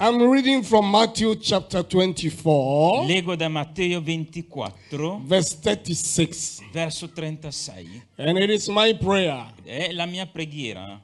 I'm reading from Matthew chapter 24. Leggo da Matteo 24, verse 36. Verso 36. And it is my prayer. È la mia preghiera.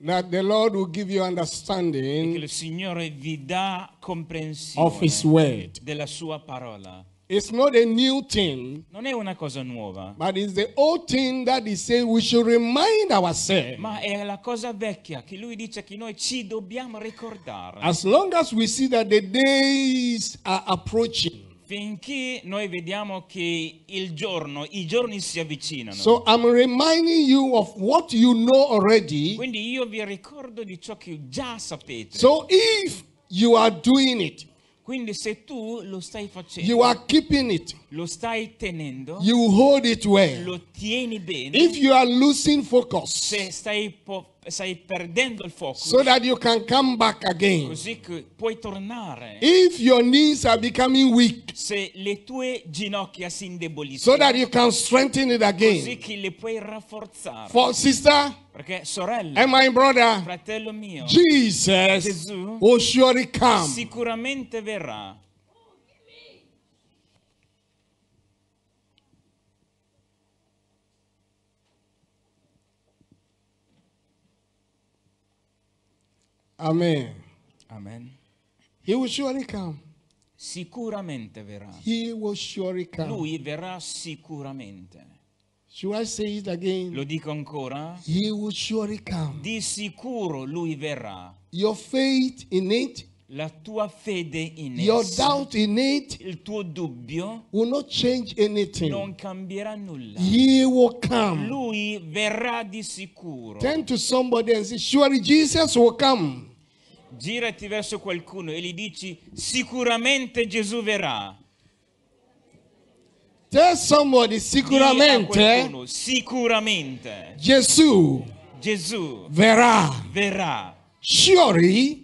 That the Lord will give you understanding che il Signore vi dà comprensione of his word. della sua parola. It's not a new thing. Non è una cosa nuova. But it's the old thing that he says we should remind ourselves. Ma è la cosa vecchia che lui dice che noi ci dobbiamo ricordare. As long as we see that the days are approaching. Finché noi vediamo che il giorno, i giorni si avvicinano. So I'm reminding you of what you know already. Quindi io vi ricordo di ciò che già sapete. So if you are doing it. Quindi se tu lo stai facendo, you are keeping it. Lo stai tenendo. You hold it well. Lo tieni bene. If you are losing focus, se stai po- stai perdendo il focus. So that you can come back again. Così che puoi tornare. If your knees are becoming weak. Se le tue ginocchia si indeboliscono. So that you can strengthen it again. Così che le puoi rafforzare. For sister. Perché sorella. And my brother. Fratello mio. Jesus. Gesù. Will surely come. Sicuramente verrà. Amen. Amen. He will surely come. Sicuramente verrà. He will surely come. Lui verrà sicuramente. Should I say it again? Lo dico ancora? He will surely come. Di sicuro lui verrà. Your faith in it la tua fede in Your esso, doubt in it il tuo dubbio, will not change anything. non cambierà nulla. He will come. Lui verrà di sicuro. Turn to somebody and say, surely Jesus will come. Girati verso qualcuno e gli dici, sicuramente Gesù verrà. Tell somebody, sicuramente, qualcuno, sicuramente Gesù, Gesù verrà. verrà. Surely,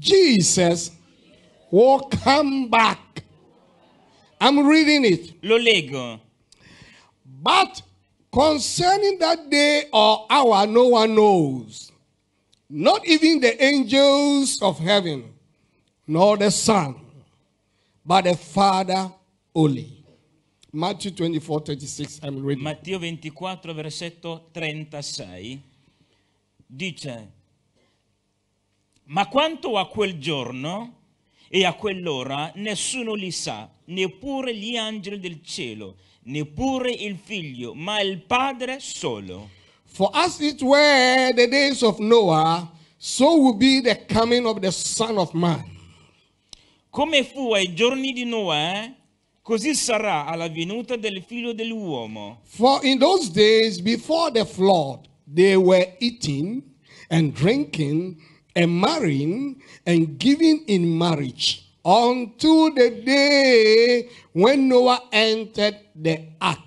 Jesus will come back. I'm reading it. Lo leggo. But concerning that day or hour, no one knows, not even the angels of heaven, nor the Son, but the Father only. Matthew 24, 36, I'm reading. Matteo 24, versetto 36, dice, Ma quanto a quel giorno e a quell'ora nessuno li sa, neppure gli angeli del cielo, neppure il figlio, ma il Padre solo. For as it were the days of Noah, so will be the coming of the Son of Man. Come fu ai giorni di Noè, così sarà alla venuta del figlio dell'uomo. For in those days before the flood, they were eating and drinking and marrying and giving in marriage unto the day when Noah entered the ark.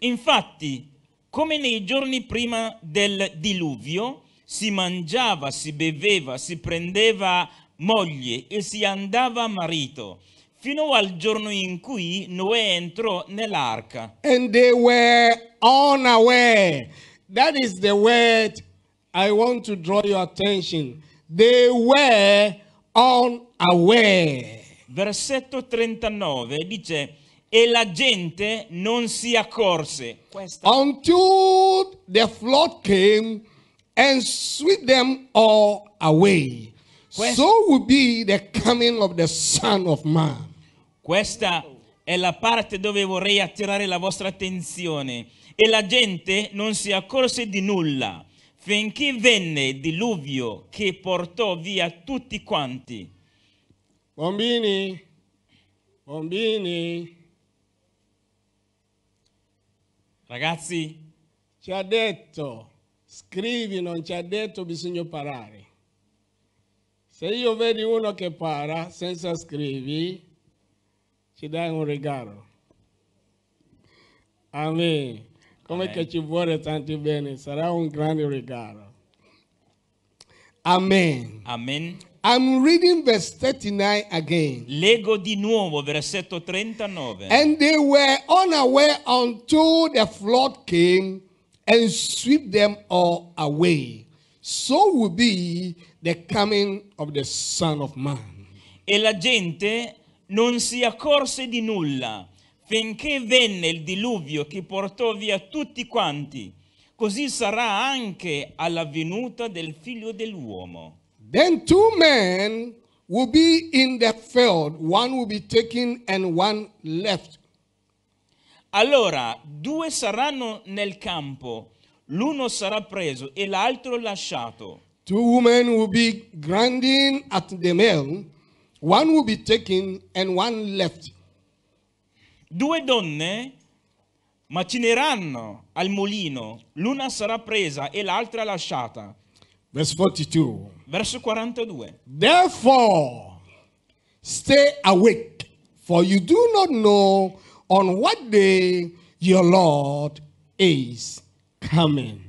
Infatti, come nei giorni prima del diluvio, si mangiava, si beveva, si prendeva moglie e si andava marito, fino al giorno in cui Noè entrò nell'arca. And they were unaware. That is the word i want to draw your attention. They were unaware. Versetto 39 dice e la gente non si accorse. Questa. Until the flood came and swept them all away. Questa. So will be the coming of the Son of Man. Questa è la parte dove vorrei attirare la vostra attenzione. E la gente non si accorse di nulla finché venne il diluvio che portò via tutti quanti. Bambini, bambini. Ragazzi, ci ha detto, scrivi, non ci ha detto bisogna parare. Se io vedo uno che para senza scrivi, ci dai un regalo. Amen come eh. che ci vuole tanti bene, sarà un grande regalo. Amen. Amen. I'm reading verse 39 again. Leggo di nuovo versetto 39. And they were unaware until the flood came and sweep them all away. So will be the coming of the Son of Man. E la gente non si accorse di nulla finché venne il diluvio che portò via tutti quanti, così sarà anche alla venuta del figlio dell'uomo. Then two men will be in the field, one will be taken and one left. Allora due saranno nel campo, l'uno sarà preso e l'altro lasciato. Two women will be grinding at the mill, one will be taken and one left. Due donne macineranno al mulino, l'una sarà presa e l'altra lasciata. Verse 42. Verso 42. Therefore, stay awake, for you do not know on what day your Lord is coming.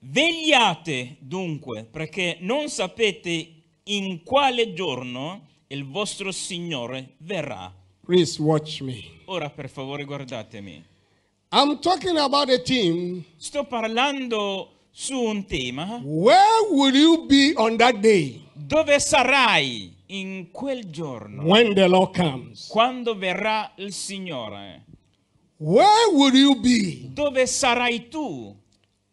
Vegliate dunque, perché non sapete in quale giorno il vostro Signore verrà. Please watch me. Ora per favore guardatemi. I'm talking about a theme. Sto parlando su un tema. Where will you be on that day? Dove sarai in quel giorno? When the Lord comes. Quando verrà il Signore? Where will you be? Dove sarai tu?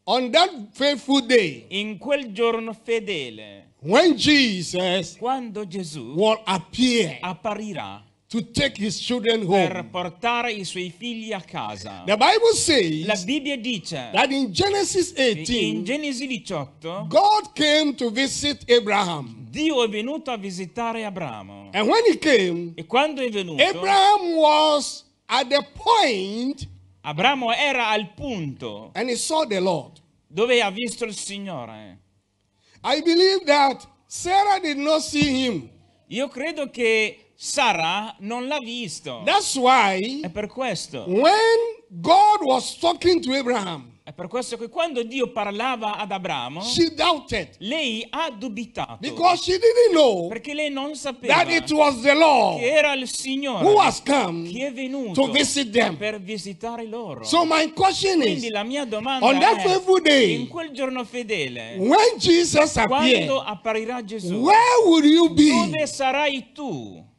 On that faithful day. In quel giorno fedele. When Jesus. Quando Gesù. Will appear. Apparirà to take his children home. per portare i suoi figli a casa. The Bible says La Bibbia dice that in Genesis 18, in Genesi 18 God came to visit Abraham. Dio è venuto a visitare Abramo. And when he came, e quando è venuto, Abraham was at the point Abramo era al punto and he saw the Lord. dove ha visto il Signore. I believe that Sarah did not see him. Io credo che Sara non l'ha visto. That's why è per questo. When God was talking to Abraham, è per questo che quando Dio parlava ad Abramo, lei ha dubitato. perché lei non sapeva che era il Signore che è venuto per visitare loro. So Quindi la mia domanda on è, day, in quel giorno fedele, quando apparirà Gesù, dove sarai tu?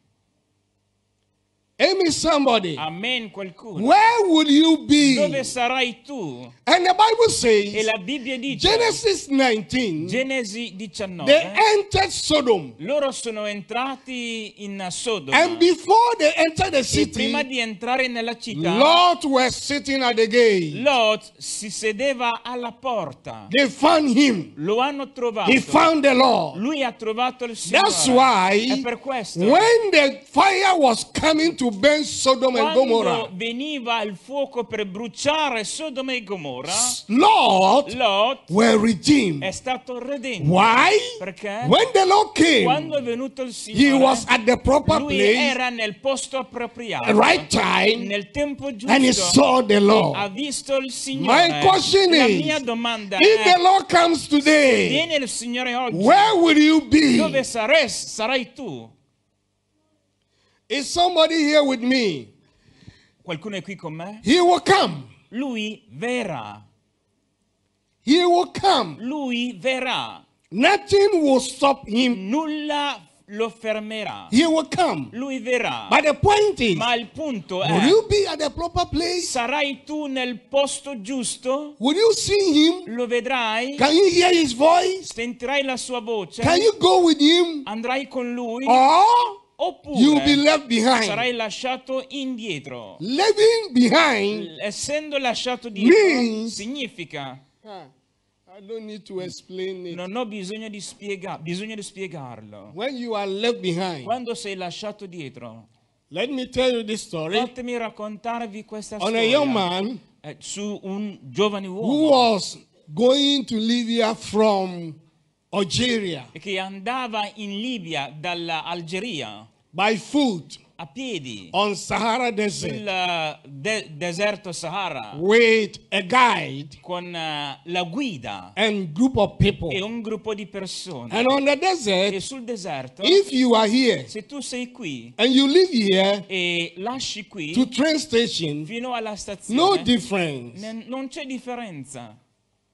Amen, somebody. Amen, qualcuno. Where would you be? Dove sarai tu? And the Bible says, e la Bibbia dice, Genesis 19, Genesi 19, they eh? entered Sodom. Loro sono entrati in Sodoma. And before they entered the city, prima di entrare nella città, Lot was sitting at the gate. Lot si sedeva alla porta. They found him. Lo hanno trovato. He found the Lord. Lui ha trovato il Signore. That's why, per questo, when the fire was coming to burn Sodom e Gomorra. veniva il fuoco per bruciare Sodoma e Gomorra, Lord, Lot were redeemed. è stato redento. Why? Perché When the Lord came, quando è venuto il Signore, he was at the proper lui place, era nel posto appropriato, right time, nel tempo giusto, and he saw the Lord. ha visto il Signore. My question La is, mia domanda if è, the Lord comes today, viene il Signore oggi, where will you be? dove sarai, sarai tu? Is somebody here with me? Qualcuno è qui con me? He will come. Lui verrà. He will come. Lui verrà. Nothing will stop him. Nulla lo fermerà. He will come. Lui verrà. But the point is, Ma il punto è, will you be at the proper place? sarai tu nel posto giusto? Will you see him? Lo vedrai? Can you hear his voice? Sentirai la sua voce? Can you go with him? Andrai con lui? Or oppure sarai lasciato indietro. Essendo lasciato indietro significa ah, non ho bisogno di, spiega- bisogno di spiegarlo. Behind, Quando sei lasciato dietro, story, fatemi raccontarvi questa storia man, eh, su un giovane uomo. Who was going to Libya from Algeria. Che andava in Libia dall'Algeria. By foot. A piedi. On Sahara Desert. Sul eh, de deserto Sahara. With a guide. Con uh, la guida. And group of people. E un gruppo di persone. And on the desert. E sul deserto. If you are here. Se tu sei qui. And you live here. E lasci qui. To train station. Fino alla stazione. No difference. non c'è differenza.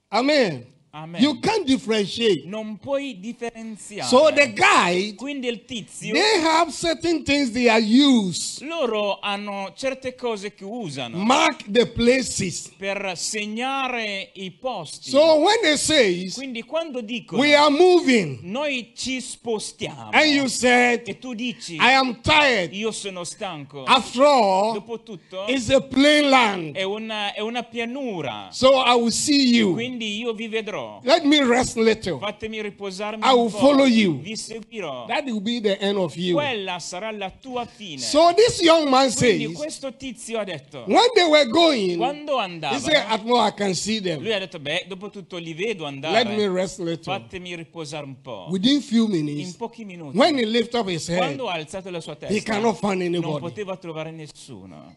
Amen. Amen. You can't differentiate. Non puoi differenziare. So the guide, Quindi il tizio. They have certain things they are used. Loro hanno certe cose che usano. Mark the places. Per segnare i posti. So when they say. Quindi quando dicono. We are moving. Noi ci spostiamo. And you said. E tu dici. I am tired. Io sono stanco. After all. Dopotutto. It's a plain land. È una, è una pianura. So I will see you. Quindi io vi vedrò. Let me rest little. Fatemi riposarmi I will follow you. Vi seguirò. That will be the end of you. Quella sarà la tua fine. So this young man Quindi says, questo tizio ha detto, when they were going, quando andava, he said, at more I can see them. Lui ha detto, beh, dopo tutto li vedo andare. Let me rest little. Fatemi riposare un po'. Within few minutes, in pochi minuti, when he lifted up his head, quando ha alzato la sua testa, he cannot find anybody. non poteva trovare nessuno.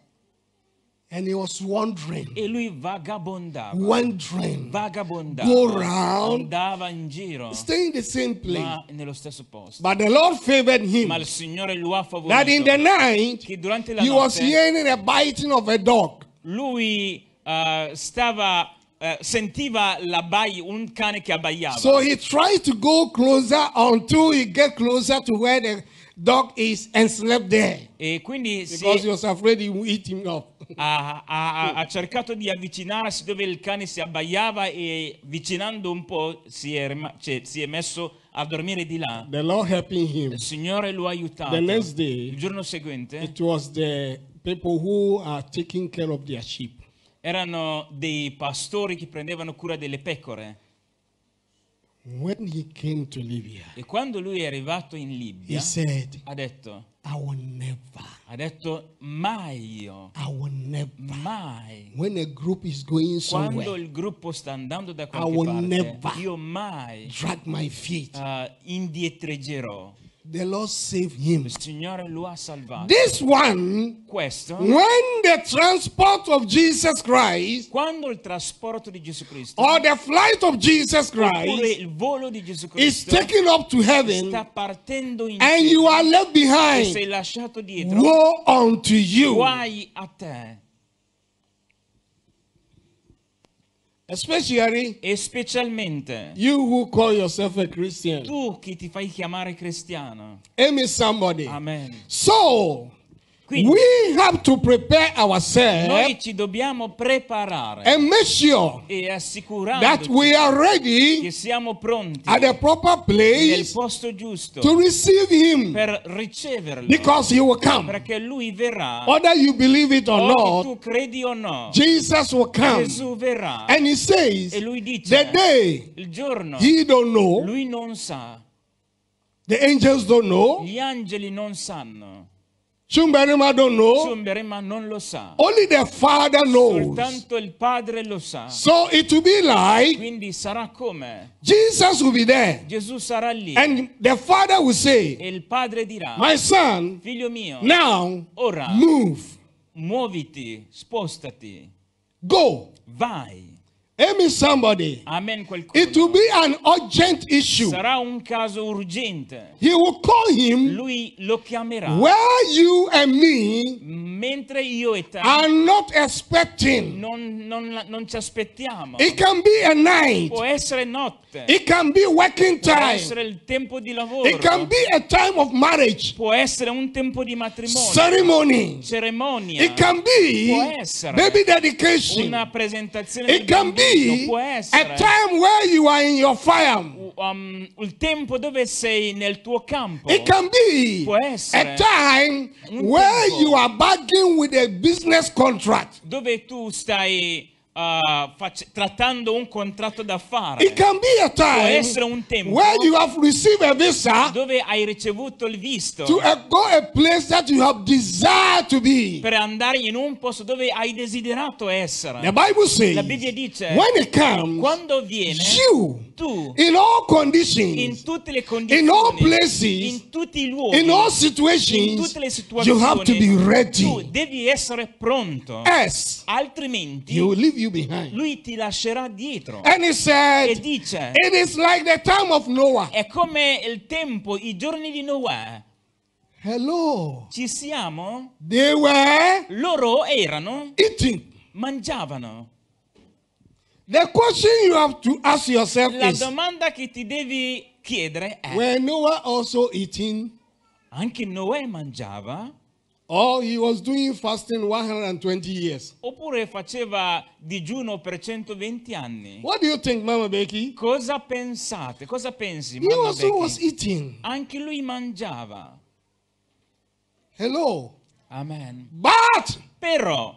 And he was wandering. E lui vagabondava. Wandering. Vagabondava. Go round. Andava in giro. Stay in the same place. Ma nello stesso posto. But the Lord favored him. Ma il Signore lo ha favorito. That in the night, che durante la he notte, was hearing a biting of a dog. Lui uh, stava Uh, sentiva l'abbai, un cane che abbaiava. So he tried to go closer until he get closer to where the dog is enslaved there. E quindi si, ha, ha, ha, cercato di avvicinarsi dove il cane si abbaiava e avvicinando un po' si è, cioè, si è messo a dormire di là. Il Signore lo ha aiutato. Day, il giorno seguente erano dei pastori che prendevano cura delle pecore. When he came to Libya, e quando lui è arrivato in Libia, said, ha detto, ha detto mai io, mai, quando il gruppo sta andando da qualche parte, io mai uh, indietreggerò the Lord saved him. Signore lo ha salvato. This one, Questo, when the transport of Jesus Christ, quando il trasporto di Gesù Cristo, or the flight of Jesus Christ, il volo di Gesù Cristo, is taken up to heaven, sta partendo in and you are left behind, e sei lasciato dietro, woe unto you. Guai a te. Especially, e specialmente you who call yourself a Christian. tu che ti fai chiamare cristiano. Amen. Somebody. So, Quindi, we have to prepare ourselves noi ci dobbiamo preparare and make sure e that we are ready che siamo pronti at the proper place nel posto giusto to receive him per riceverlo because he will come perché lui verrà whether you believe it or not tu credi o no Jesus will come Gesù verrà and he says e lui dice the day il giorno he don't know lui non sa the angels don't know gli angeli non sanno Ciumberima don't know. Ciumberima non lo sa. Only the father knows. Soltanto il padre lo sa. So it will be like. Quindi sarà come. Jesus will be there. Gesù sarà lì. And the father will say. E il padre dirà. My son. Figlio mio. Now. Ora. Move. Muoviti, spostati. Go. Vai. Amen somebody. Amen qualcuno. It will be an urgent issue. Sarà un caso urgente. He will call him. Lui lo chiamerà. Where you and me. Mentre io e te. Are not expecting. Non, non, non ci aspettiamo. It can be a night. Può essere notte. It can be working time. Può essere il tempo di lavoro. It can be a time of marriage. Può essere un tempo di matrimonio. Ceremony. Cerimonia. It can be. Può essere. Baby dedication. Una presentazione It can be see a time where you are in your farm. Um, il tempo dove sei nel tuo campo. It can be a time where you are bargaining with a business contract. Dove tu stai Uh, trattando un contratto d'affari. It can be a time Può essere un tempo dove hai ricevuto il visto per andare in un posto dove hai desiderato essere. Says, La Bibbia dice, comes, quando viene, you, tu, in, in tutte le condizioni, in, places, in tutti i luoghi, in, in tutte le situazioni, tu devi essere pronto. As Altrimenti, you live lui ti lascerà dietro. Said, e dice, like È come il tempo, i giorni di Noah. Hello. Ci siamo? Loro erano. Eating. Mangiavano. La domanda che ti devi chiedere è. Were Noah also eating? Anche Noè mangiava. Or he was doing fasting 120 years. Oppure faceva digiuno per 120 anni. What do you think, Mama Becky? Cosa pensate? Cosa pensi, Mama he also Becky? was eating. Anche lui mangiava. Hello. Amen. But però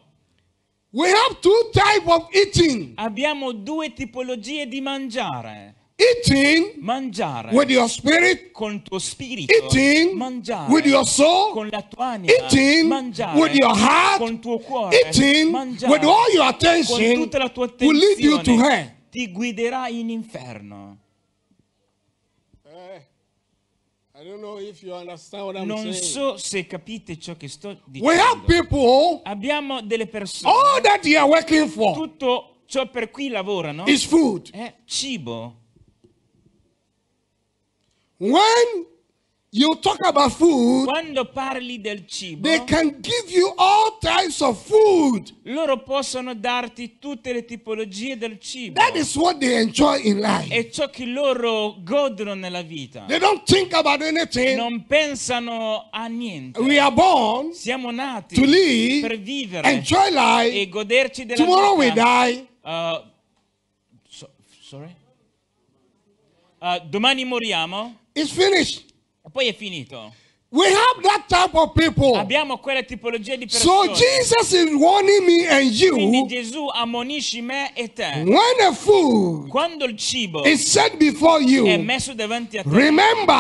we have two type of eating. Abbiamo due tipologie di mangiare. Eating mangiare with your spirit, con tuo spirito, eating mangiare with your soul, con la tua anima, eating mangiare with your heart, con tuo cuore, eating mangiare with all your attention, con tutta la tua attenzione, will lead you to hell. ti guiderà in inferno. Eh, non so se capite ciò che sto dicendo. Abbiamo delle persone. All that they are working for. Tutto ciò per cui lavorano. Is food. È cibo. When you talk about food, quando parli del cibo, they can give you all types of food. Loro possono darti tutte le tipologie del cibo. That is what they enjoy in life. È ciò che loro godono nella vita. They don't think about anything. Non pensano a niente. We are born Siamo nati to live, per vivere, enjoy life, e goderci della Tomorrow vita. we die. Uh, so, sorry? Uh, domani moriamo. It's finished. Poi è é finito. We have that type of people. Abbiamo quella tipologia di persone. So Jesus is warning me and you. Quindi Gesù ammonisce me e te. When a food quando il cibo is set before you, è messo davanti a te. Remember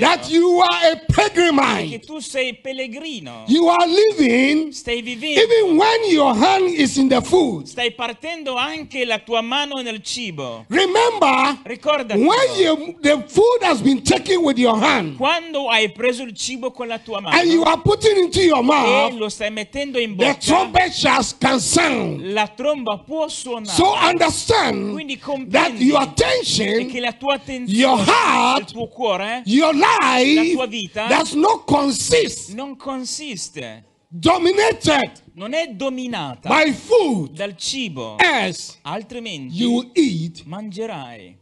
that you are a pilgrimage. Che tu sei pellegrino. You are living. Stai vivendo. Even when your hand is in the food. Stai partendo anche la tua mano nel cibo. Remember. When you, the food has been taken with your hand. Quando hai preso preso il cibo con la tua mano. And you are putting into your mouth. E eh, lo stai mettendo in bocca. The trumpet can sound. La tromba può suonare. So understand Quindi that your attention, che la tua attenzione, your heart, il tuo cuore, eh, your life, la tua vita, does not consist. Non consiste. Dominated non è dominata by food dal cibo as altrimenti you eat mangerai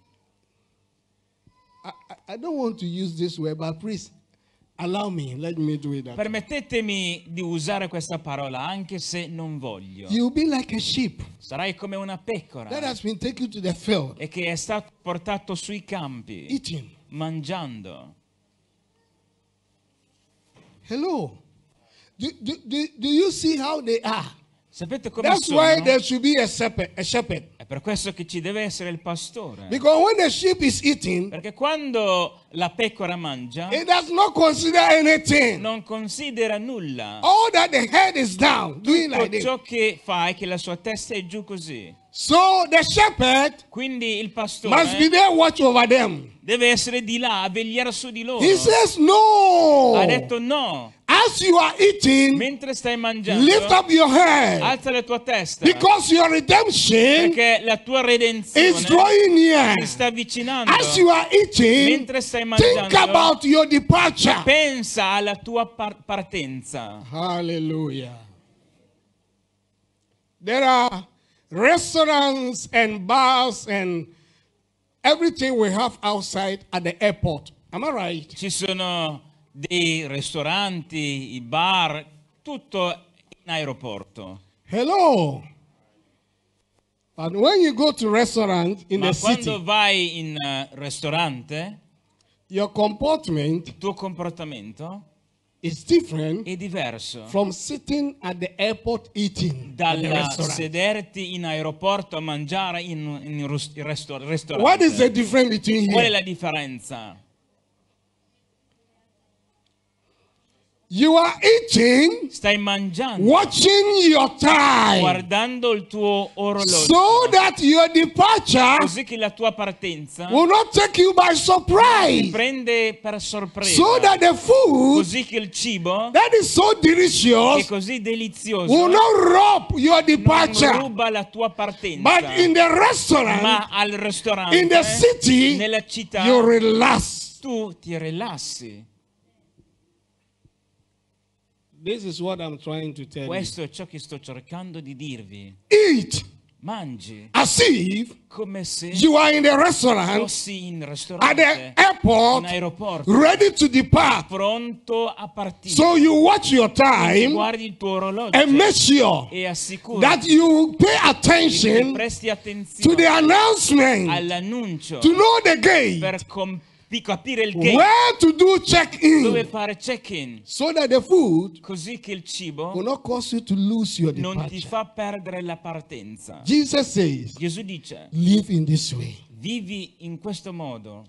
I, I, don't want to use this word, but please Me, Permettetemi di usare questa parola anche se non voglio. Like Sarai come una pecora. Field, e che è stato portato sui campi. Eating. Mangiando. Hello. Do, do, do, do you see how they are? Sapete come That's sono? why there should be a shepherd, a shepherd. È per questo che ci deve essere il pastore. when the sheep is eating, Perché quando la pecora mangia, it does not consider anything. non considera nulla. All that the head is down, doing Tutto like ciò this. che fa è che la sua testa è giù così. So the shepherd Quindi il pastore must be there watch over them. deve essere di là a vegliare su di loro. He says no. Ha detto no. As you are eating, mentre stai mangiando, lift up your head. Alza la tua testa. Because your redemption perché la tua redenzione is ti sta avvicinando. As you are eating, mentre stai mangiando, think about your departure. Pensa alla tua par- partenza. Hallelujah. There are restaurants and bars and everything we have outside at the airport. Am I right? Ci sono dei ristoranti, i bar, tutto in aeroporto. Hello. But when you go to restaurant in Ma the quando city, vai in uh, ristorante, your comportment, tuo comportamento is different è diverso from sitting at the airport eating dal sederti in aeroporto a mangiare in un ristorante. What is the difference between here? Qual è la differenza? You are eating, stai mangiando, watching your time, guardando il tuo orologio, so that your departure così che la tua partenza will not take you by surprise, ti prende per sorpresa, so that the food, così che il cibo, that is so delicious, è così delizioso, will not rob your departure, non ruba la tua partenza, but in the restaurant, ma al ristorante, in the city, nella città, you relax, tu ti rilassi. This is what I'm trying to tell Questo you. è ciò che sto cercando di dirvi. Eat. Mangi. As if come se you are in the restaurant fossi in at the airport, in aeroporto, ready to depart. Pronto a partire. So you watch your time guardi il tuo orologio and make sure e that you pay attention to the announcement all'annuncio to know the gate. Per di capire il gate to do check-in, dove fare check-in, so così che il cibo not cause you to lose your non ti fa perdere la partenza. Jesus says, Gesù dice, live in this way. vivi in questo modo.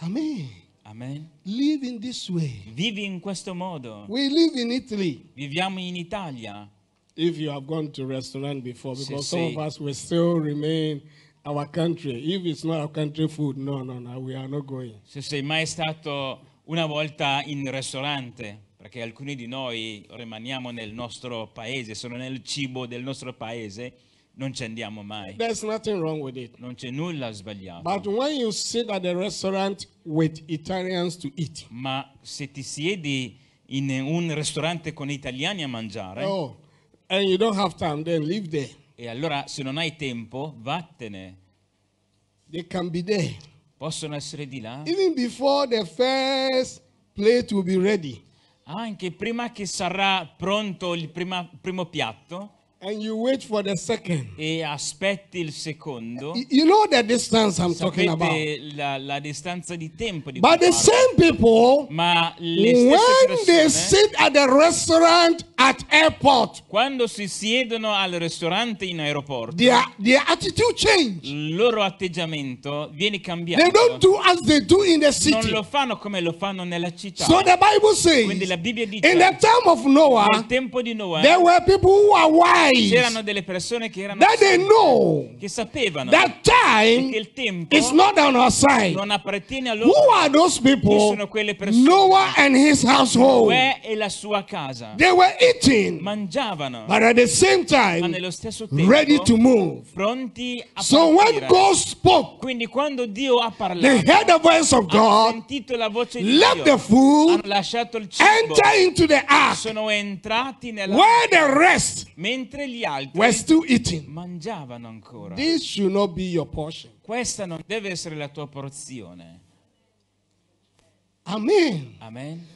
Amen. Amen. Live in this way. Vivi in questo modo. We live in Italy. Viviamo in Italia. If you have gone to restaurant before, because se some sei, of us will still remain our country. If it's not our country food, no, no, no, we are not going. Se sei mai stato una volta in ristorante, perché alcuni di noi rimaniamo nel nostro paese, sono nel cibo del nostro paese, non ci andiamo mai. There's nothing wrong with it. Non c'è nulla sbagliato. But when you sit at a restaurant with Italians to eat. Ma se ti siedi in un ristorante con italiani a mangiare. Oh, and you don't have time, then live there. E allora se non hai tempo, vattene. They can be there. Possono essere di là. Even before the first plate will be ready. Anche prima che sarà pronto il prima, primo piatto. And you wait for the second. E aspetti il secondo. You know the distance I'm Sapete talking about. La, la distanza di tempo di But the same people, Ma le stesse when persone, they sit at the restaurant at airport, quando si siedono al ristorante in aeroporto, their, their attitude change. il loro atteggiamento viene cambiato. They don't do as they do in the city. Non lo fanno come lo fanno nella città. So the Bible says, Quindi la Bibbia dice, in the time of Noah, nel tempo di Noah, there were people who are wise, c'erano delle persone che erano that they know, che sapevano that time che il tempo is not on our side. non appartiene a loro. Who are those people? Chi sono quelle persone? Noah and his household. Noè e la sua casa. They were eating, mangiavano, but at the same time, ma nello stesso tempo, ready to move. Pronti a so partire. when God spoke, quindi quando Dio ha parlato, they heard the voice of God, sentito la voce di left Dio, the food, hanno lasciato il cibo, enter into the ark, sono entrati nella where the rest, mentre gli altri, were still eating. mangiavano ancora. This should not be your portion. Questa non deve essere la tua porzione. Amen. Amen.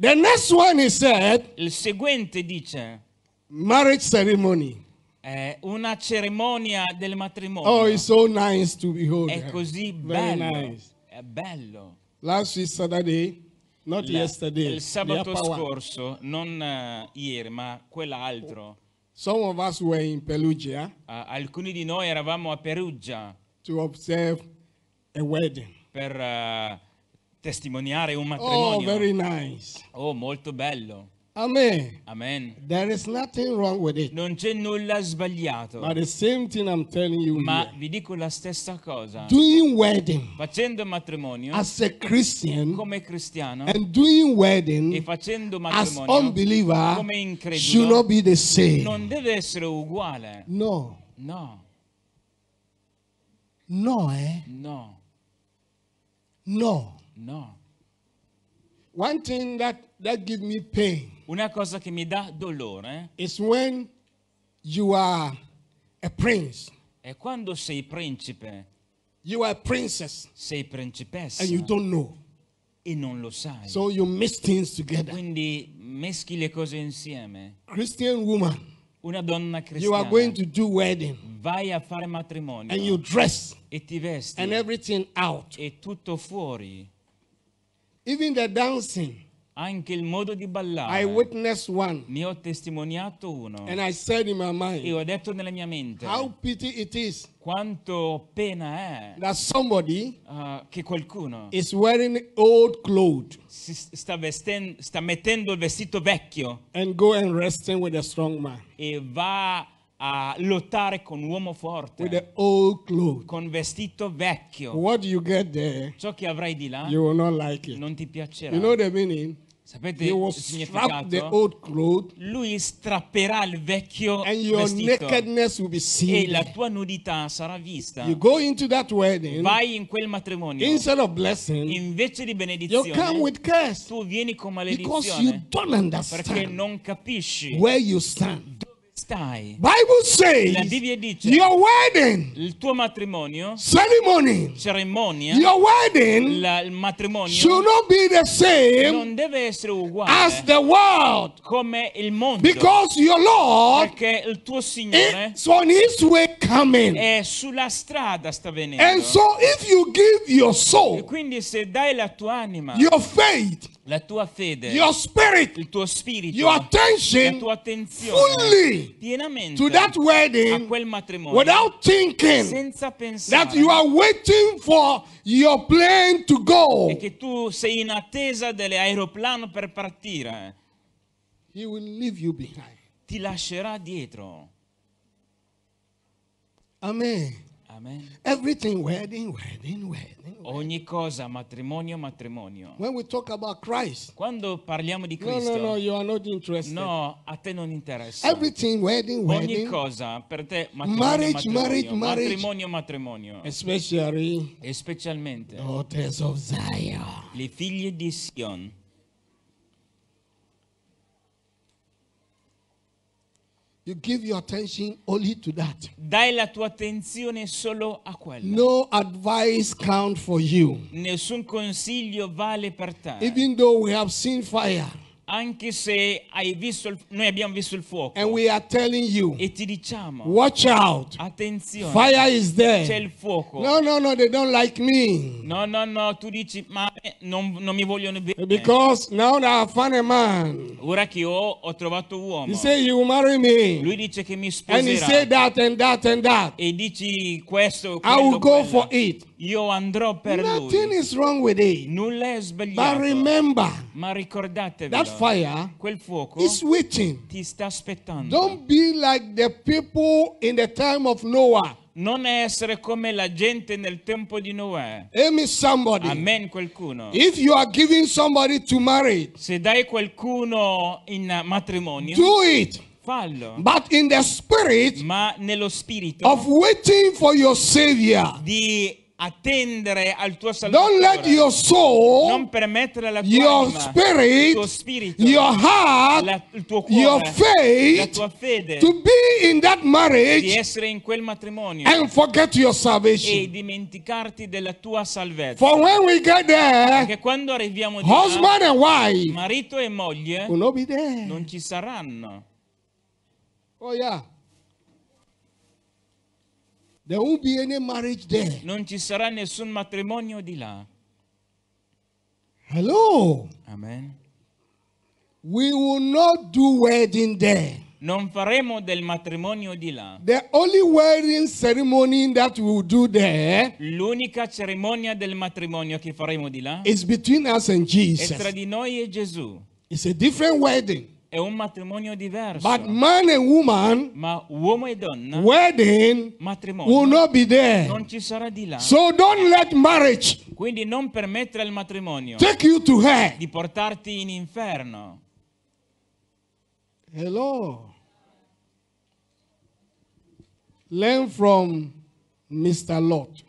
The next one he said, il seguente dice marriage ceremony. È una cerimonia del matrimonio. Oh, it's so nice to behold. È così bello. Nice. È bello. Last week Saturday, not La, yesterday. Il sabato scorso, non uh, ieri, ma quell'altro. Some of us were in Perugia. Uh, alcuni di noi eravamo a Perugia. To observe a wedding. Per uh, testimoniare un oh, matrimonio. Oh, very nice. Oh, molto bello. Amen. Amen. There is nothing wrong with it. Non c'è nulla sbagliato. But the same thing I'm telling you Ma here. vi dico la stessa cosa. Doing wedding. Facendo matrimonio. As a Christian. Come cristiano. And doing wedding. E facendo matrimonio. As unbeliever. Come incredulo. Should not be the same. Non deve essere uguale. No. No. No, eh? No. No. No. One thing that, that gives me pain. Una cosa che mi dà dolore. Is when you are a prince. È quando sei principe. You are a princess. Sei principessa. And you don't know. E non lo sai. So you mix things together. Quindi meschi le cose insieme. Christian woman. Una donna cristiana. You are going to do wedding. Vai a fare matrimonio. And you dress. E ti vesti. And everything out. E tutto fuori. Even the dancing. Anche il modo di ballare. I witnessed one. Ne ho testimoniato uno. And I said in my mind. E ho detto nella mia mente. How pity it is. Quanto pena è. That somebody. Uh, che qualcuno. Is wearing old clothes. Si sta, vesten- sta mettendo il vestito vecchio. And go and resting with a strong man. E va a lottare con un uomo forte, con vestito vecchio. There, ciò che avrai di là, like non ti piacerà. You know Sapete il significato? Cloth, Lui strapperà il vecchio vestito e la tua nudità sarà vista. Wedding, Vai in quel matrimonio. Blessing, invece di benedizione, tu vieni con maledizione perché non capisci Bible says dice your wedding, il tuo matrimonio, ceremony, cerimonia, your wedding, la, il matrimonio should not be the same non deve essere uguale as the world, come il mondo. Because your Lord perché il tuo Signore is on his way coming. è sulla strada sta venendo. And so if you give your soul, e quindi se dai la tua anima, your faith, la tua fede, your spirit, il tuo spirito, your attention, la tua attenzione fully pienamente to that wedding, a quel matrimonio without thinking senza pensare that you are waiting for your plane to go. e che tu sei in attesa dell'aeroplano per partire. He will leave you behind. Ti lascerà dietro. Amen. Amen. Everything wedding, wedding, wedding. Ogni cosa, matrimonio, matrimonio. When we talk about Christ, Quando parliamo di Cristo, no, no, no, you are not interested. No, a te non interessa. Everything wedding, wedding. Ogni cosa, per te matrimonio, marriage, matrimonio, marriage, matrimonio, matrimonio. Especially, e specialmente, daughters of Zion. Le figlie di Sion. You give your attention only to that. Dai la tua attenzione solo a quello. No advice count for you. Nessun consiglio vale per te. Even though we have seen fire. Anche se hai visto il, noi abbiamo visto il fuoco. And we are telling you. E ti diciamo. Watch out. Attenzione. Fire is there. C'è il fuoco. No, no, no, they don't like me. No, no, no, tu dici ma non, non mi vogliono bene. Because now that I found a man. Ora che ho, ho trovato un uomo. He said you marry me. Lui dice che mi sposerà. And he said that and that and that. E dici questo I will go quello. for it. Io andrò per Nothing lui. Is wrong with it. Nulla è sbagliato. But remember, Ma ricordatevi, that fire quel fuoco is waiting. ti sta aspettando. Don't be like the people in the time of Noah. Non essere come la gente nel tempo di Noè. Amen qualcuno. If you are giving somebody to marry, se dai qualcuno in matrimonio, do it. Fallo. But in the spirit, ma nello spirito, of waiting for your savior. Di attendere al tuo salvatore. let your soul, non permettere alla tua your anima, spirit, il tuo spirito, your heart, la, il tuo cuore, your faith, la tua fede, to be in that marriage, di essere in quel matrimonio and forget your salvation. e dimenticarti della tua salvezza. For when we get there, Perché quando arriviamo di husband là, and wife, marito e moglie, non ci saranno. Oh yeah. There won't be any marriage there. Non ci sarà nessun matrimonio di là. Hello. Amen. We will not do wedding there. Non faremo del matrimonio di là. The only wedding ceremony that we will do there L'unica cerimonia del matrimonio che faremo di là is between us and Jesus. è tra di noi e Gesù. It's a different wedding. è un matrimonio diverso. But man and woman, ma uomo e donna, wedding matrimonio will not be there. non ci sarà di là. So don't let marriage Quindi non permettere al matrimonio take you to hell. di portarti in inferno. Hello. Learn from Mr. Lot.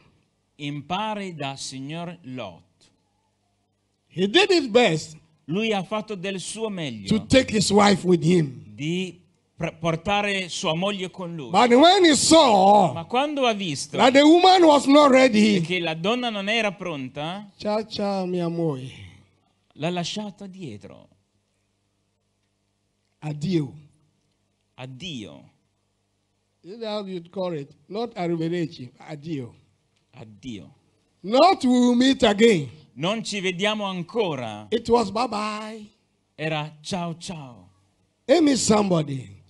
Impari da signor Lot. He did his best. Lui ha fatto del suo meglio di portare sua moglie con lui. Saw, Ma quando ha visto ready, che la donna non era pronta, ciao ciao mia moglie, l'ha lasciata dietro. Addio. Addio. This is how you call it. Not arrivederci. Addio. Addio. Not we will meet again. Non ci vediamo ancora. It was bye bye. Era ciao ciao. Amen somebody.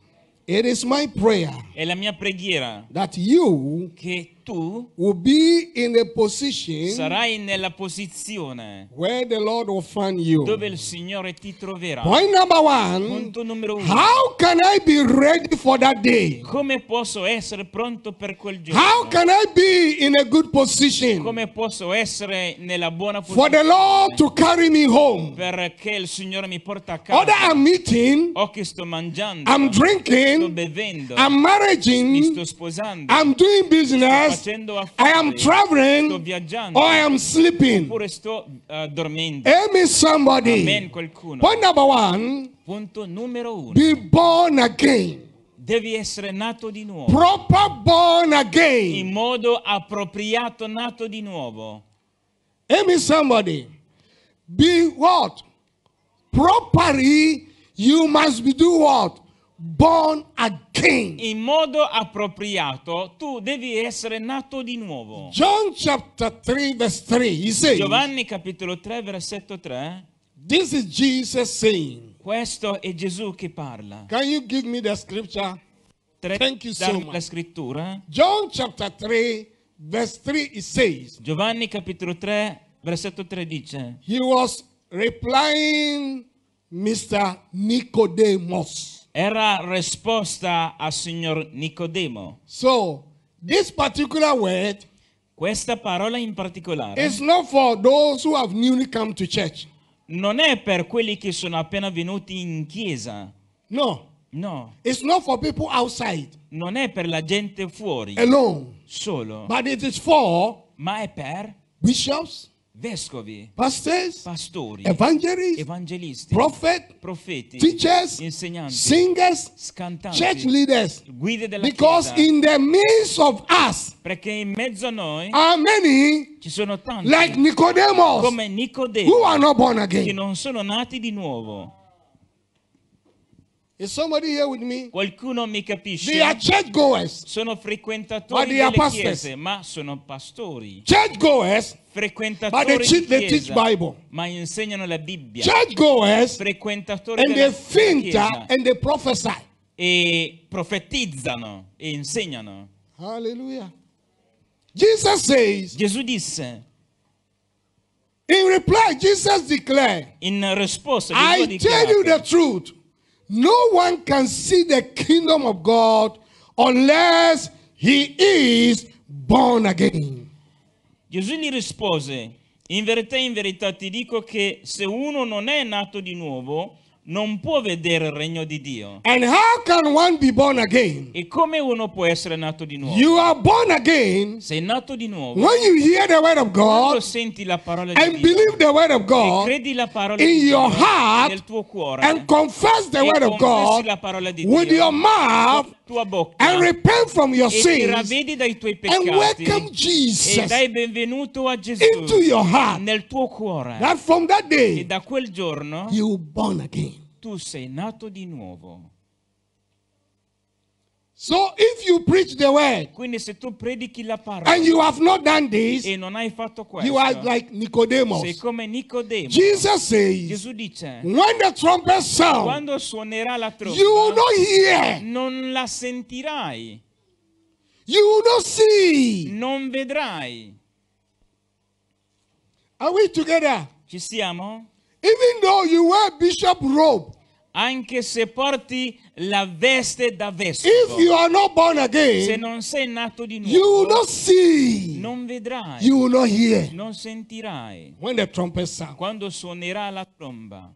It is my prayer. È la mia preghiera. That you che tu will be in a position sarai nella posizione where the Lord will find you. dove il Signore ti troverà. Point number one, Punto numero uno. How can I be ready for that day? Come posso essere pronto per quel giorno? How can I be in a good position? Come posso essere nella buona posizione? For the Lord to carry me home. Perché il Signore mi porta a casa. I'm eating, o che sto mangiando, I'm drinking, sto bevendo, I'm marrying, mi sto sposando, I'm doing business, I am traveling or I am sleeping. Eh, Amen, somebody. Point number one. Be born again. Devi essere nato di nuovo. Proper born again. In modo appropriato, nato di nuovo. Amen, somebody. Be what? Properly, you must be do what? born again. In modo appropriato, tu devi essere nato di nuovo. John chapter 3 verse 3. Says, Giovanni capitolo 3 versetto 3. This is Jesus saying. Questo è Gesù che parla. Can you give me the scripture? Tre, Thank you so much. La scrittura. John chapter 3 verse 3 it says. Giovanni capitolo 3 versetto 3 dice. He was replying Mr. Nicodemus. Era risposta al signor Nicodemo. So, this particular word questa parola in particolare is not for those who have newly come to church. Non è per quelli che sono appena venuti in chiesa. No. No. It's not for people outside. Non è per la gente fuori. Alone. Solo. But it is for ma è per bishops vescovi, pastors, pastori, evangelisti, evangelisti prophet, profeti, teachers, insegnanti, singers, cantanti, church leaders, guide della Because chiesa, in the midst of us, perché in mezzo a noi are many ci sono tanti like Nicodemus, come Nicodemo who are not born again. che non sono nati di nuovo. Is somebody here with me? Qualcuno mi capisce? They are churchgoers. Sono frequentatori delle pastors. chiese, ma sono pastori. Churchgoers. Frequentatori but they teach, they teach Bible. ma insegnano la Bibbia. Churchgoers. Frequentatori and della they chiesa. and they prophesy. E profetizzano e insegnano. Hallelujah. Jesus says. Gesù disse. In reply, Jesus declared. In risposta, Gesù I tell you the truth. No one can see the kingdom of God unless he is born again. Gesù gli rispose, in verità, in verità ti dico che se uno non è nato di nuovo, non può vedere il regno di Dio. E come uno può essere nato di nuovo? Again, Sei nato di nuovo. God, quando senti la parola di Dio. God, e credi la parola di Dio. Heart, nel tuo cuore. And confess the word of God. la parola di Dio. With your mouth. Tua bocca, and repent from your e sins. E ravvedi dai tuoi peccati. And welcome Jesus. E dai benvenuto a Gesù. Into your heart. Nel tuo cuore. That from that day. E da quel giorno. You born again tu sei nato di nuovo. So if you preach the word, quindi se tu predichi la parola and you have not done this, e non hai fatto questo, you are like Nicodemus. sei come Nicodemo. Jesus says, Gesù dice, when the trumpet sound, quando suonerà la tromba, you will not hear. non la sentirai. You will not see. Non vedrai. Are we together? Ci siamo? Even though you wear bishop robe, anche se porti la veste da vescovo, if you are not born again, se non sei nato di nuovo, you will not see, non vedrai, you will not hear, non sentirai, when the trumpet sound. quando suonerà la tromba.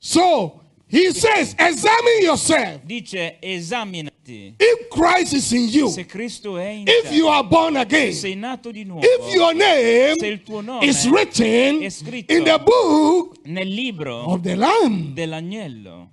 So, he says, examine yourself. Dice, esamina. If Christ is in you, if you are born again, if your name is written in the book of the Lamb,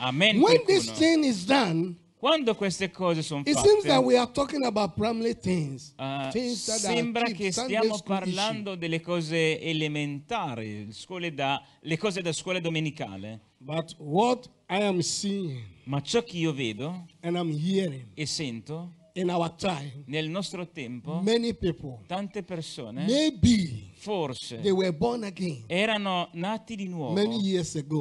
amen. When this thing is done, Quando queste cose sono fatte, things, uh, things sembra che stiamo parlando delle cose elementari, da, le cose da scuola domenicale. Seeing, Ma ciò che io vedo hearing, e sento time, nel nostro tempo, people, tante persone, maybe, forse again, erano nati di nuovo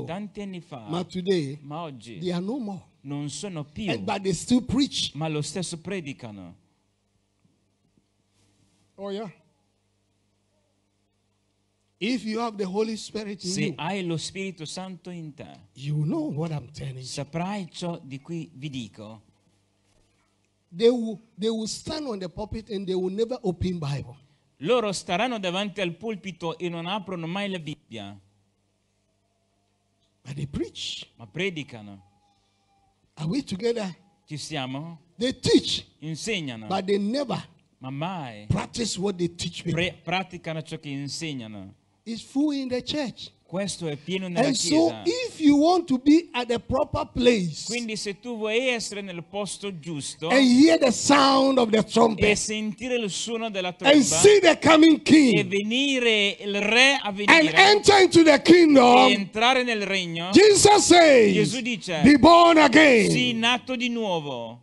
tanti anni fa, ma, today, ma oggi no non sono più, And, but they still preach. ma lo stesso predicano. Oh yeah. If you have the Holy Spirit in Se you, hai lo Spirito Santo in te, you know what I'm telling saprai ciò di cui vi dico. They Loro staranno davanti al pulpito e non aprono mai la Bibbia. But they preach. Ma predicano. Are we together? Ci siamo? They teach, insegnano, but they never ma mai practice what they teach people. praticano ciò che insegnano. It's full in the church. Questo è pieno nella And Chiesa. So place, Quindi se tu vuoi essere nel posto giusto trumpet, e sentire il suono della tromba king, e venire il re a venire kingdom, e entrare nel regno, says, Gesù dice, be born again. sii nato di nuovo.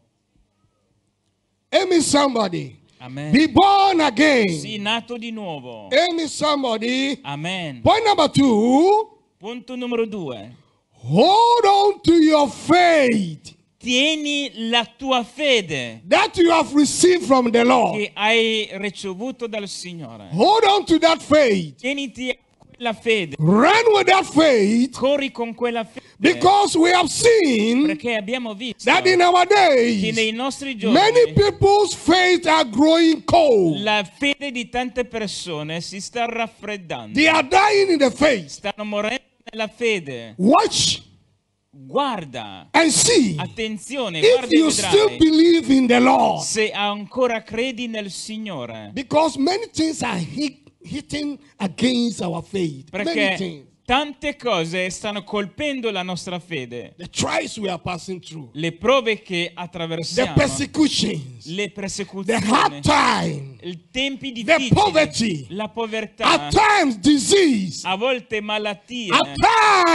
Amen somebody. Amen. Be born again. Sii nato di nuovo. Amen somebody. Amen. Point number two. Punto numero due. Hold on to your faith. Tieni la tua fede. That you have received from the Lord. Che hai ricevuto dal Signore. Hold on to that faith. Tieniti a fede. Run with that faith. Corri con quella fede. Because we have seen perché abbiamo visto that in our days, che nei nostri giorni many people's faith are growing cold. la fede di tante persone si sta raffreddando. They are dying in the faith. Stanno morendo nella fede. Watch guarda and see attenzione if guarda you still believe in the Lord se ancora credi nel Signore because many things are hit, hitting against our faith perché Tante cose stanno colpendo la nostra fede. Le prove che attraversiamo. Le persecuzioni. Time, I tempi difficili. Poverty, la povertà. Disease, a volte malattie.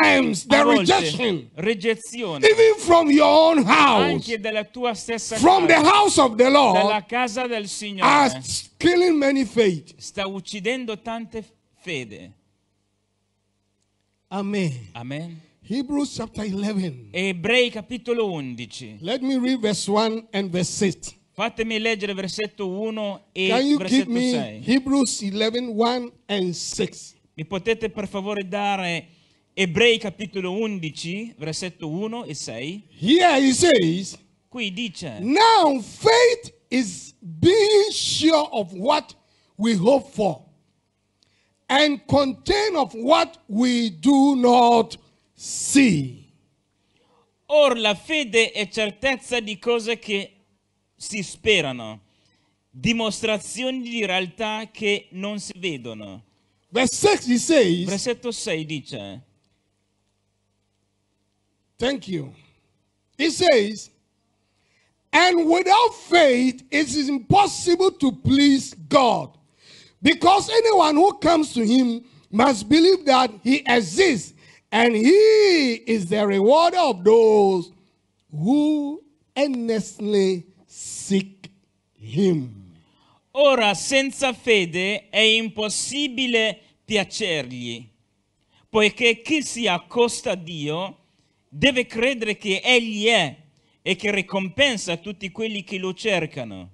Times, a volte rejection, Rigezione. House, anche dalla tua stessa casa. Lord, dalla casa del Signore. Sta uccidendo tante fede. Amen. Amen. Hebrews chapter 11. Ebrei capitolo 11. Let me read verse 1 and verse 6. Fatemi leggere versetto 1 e Can you versetto give me 6. Hebrews 11, 1 and 6. Mi potete per favore dare Ebrei capitolo 11, versetto 1 e 6? Here he says, Qui dice, Now faith is being sure of what we hope for and contain of what we do not see. Or la fede è certezza di cose che si sperano, dimostrazioni di realtà che non si vedono. Says, Versetto 6 dice: Thank you. It says, And without faith it is impossible to please God. Because anyone who comes to him must believe that he exists and he is the rewarder of those who earnestly seek him. Ora senza fede è impossibile piacergli, poiché chi si accosta a Dio deve credere che Egli è e che ricompensa tutti quelli che lo cercano.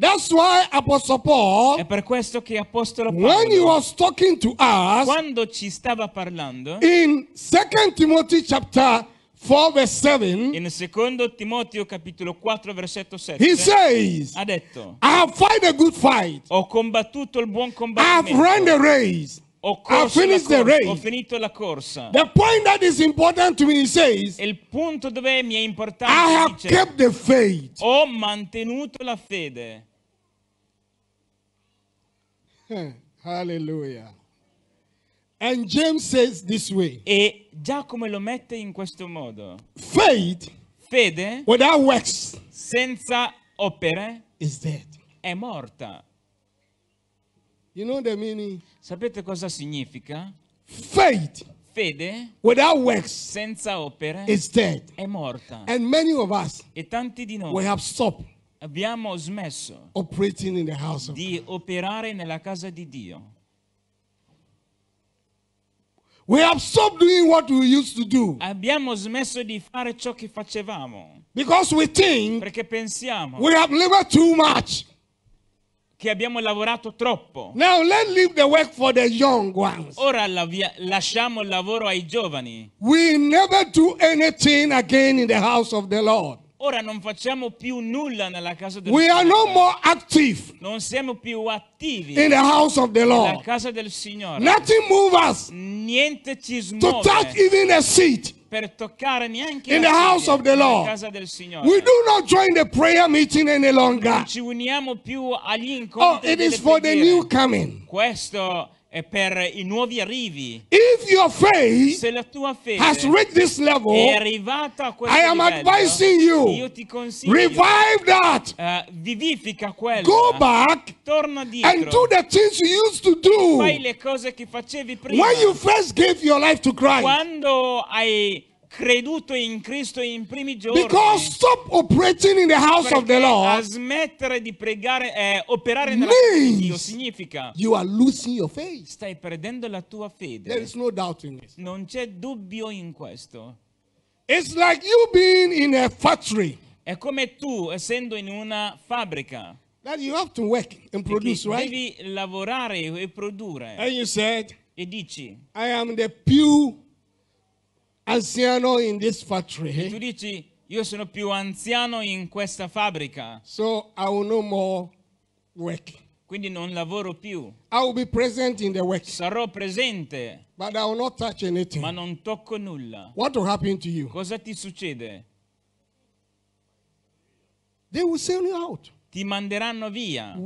That's why Apostle Paul, è per questo che Apostolo Paolo, when he was talking to us, quando ci stava parlando, in 2 Timothy chapter 4 verse 7, in secondo Timoteo capitolo 4 versetto 7, he says, ha detto, I have fight a good fight, ho combattuto il buon combattimento, I run the race, ho, corso, ho, finito la corsa. The point that is to me says, il punto dove mi è importante I have dice, kept the faith. ho mantenuto la fede. Hmm, hallelujah. And James says this way. E Giacomo lo mette in questo modo. Faith fede without works senza opere is dead. È morta. You know the meaning? Sapete cosa significa? Faith fede without works senza opere is dead. È morta. And many of us e tanti di noi abbiamo have abbiamo smesso di operare nella casa di Dio. Abbiamo smesso di fare ciò che facevamo. Perché pensiamo. Che abbiamo lavorato troppo. Ora lasciamo il lavoro ai giovani. We never do anything again in the house of the Lord. Ora non facciamo più nulla nella casa del We Signore. are no more active non siamo più attivi in the house of the nella casa del Signore. Nothing moves us Niente ci to touch even a seat. per toccare neanche in la the house of the Lord. casa del Signore. We do not join the prayer meeting any longer. non ci uniamo più agli Oh, it is for the new coming. Questo e per i nuovi arrivi. If your faith se la tua fede has reached this level, è arrivata a questo I am livello, advising you, io ti consiglio, revive that. Uh, vivifica quello. Go back Torna dietro. and do the things you used to do. Fai le cose che facevi prima. When you first gave your life to Christ. Quando hai creduto in Cristo in primi giorni. Because stop operating in the house of the Lord. smettere di pregare eh, operare nella casa di Dio significa you are losing your faith. Stai perdendo la tua fede. There is no doubt in this. Non c'è dubbio in questo. It's like you being in a factory. È come tu essendo in una fabbrica. That you have to work and produce, right? Devi lavorare e produrre. And you said, e dici, I am the più anziano in this factory. E tu dici, io sono più anziano in questa fabbrica. So I will no more work. Quindi non lavoro più. I will be present in the work. Sarò presente. But I will not touch anything. Ma non tocco nulla. What will happen to you? Cosa ti succede? They will sell you out ti manderanno via.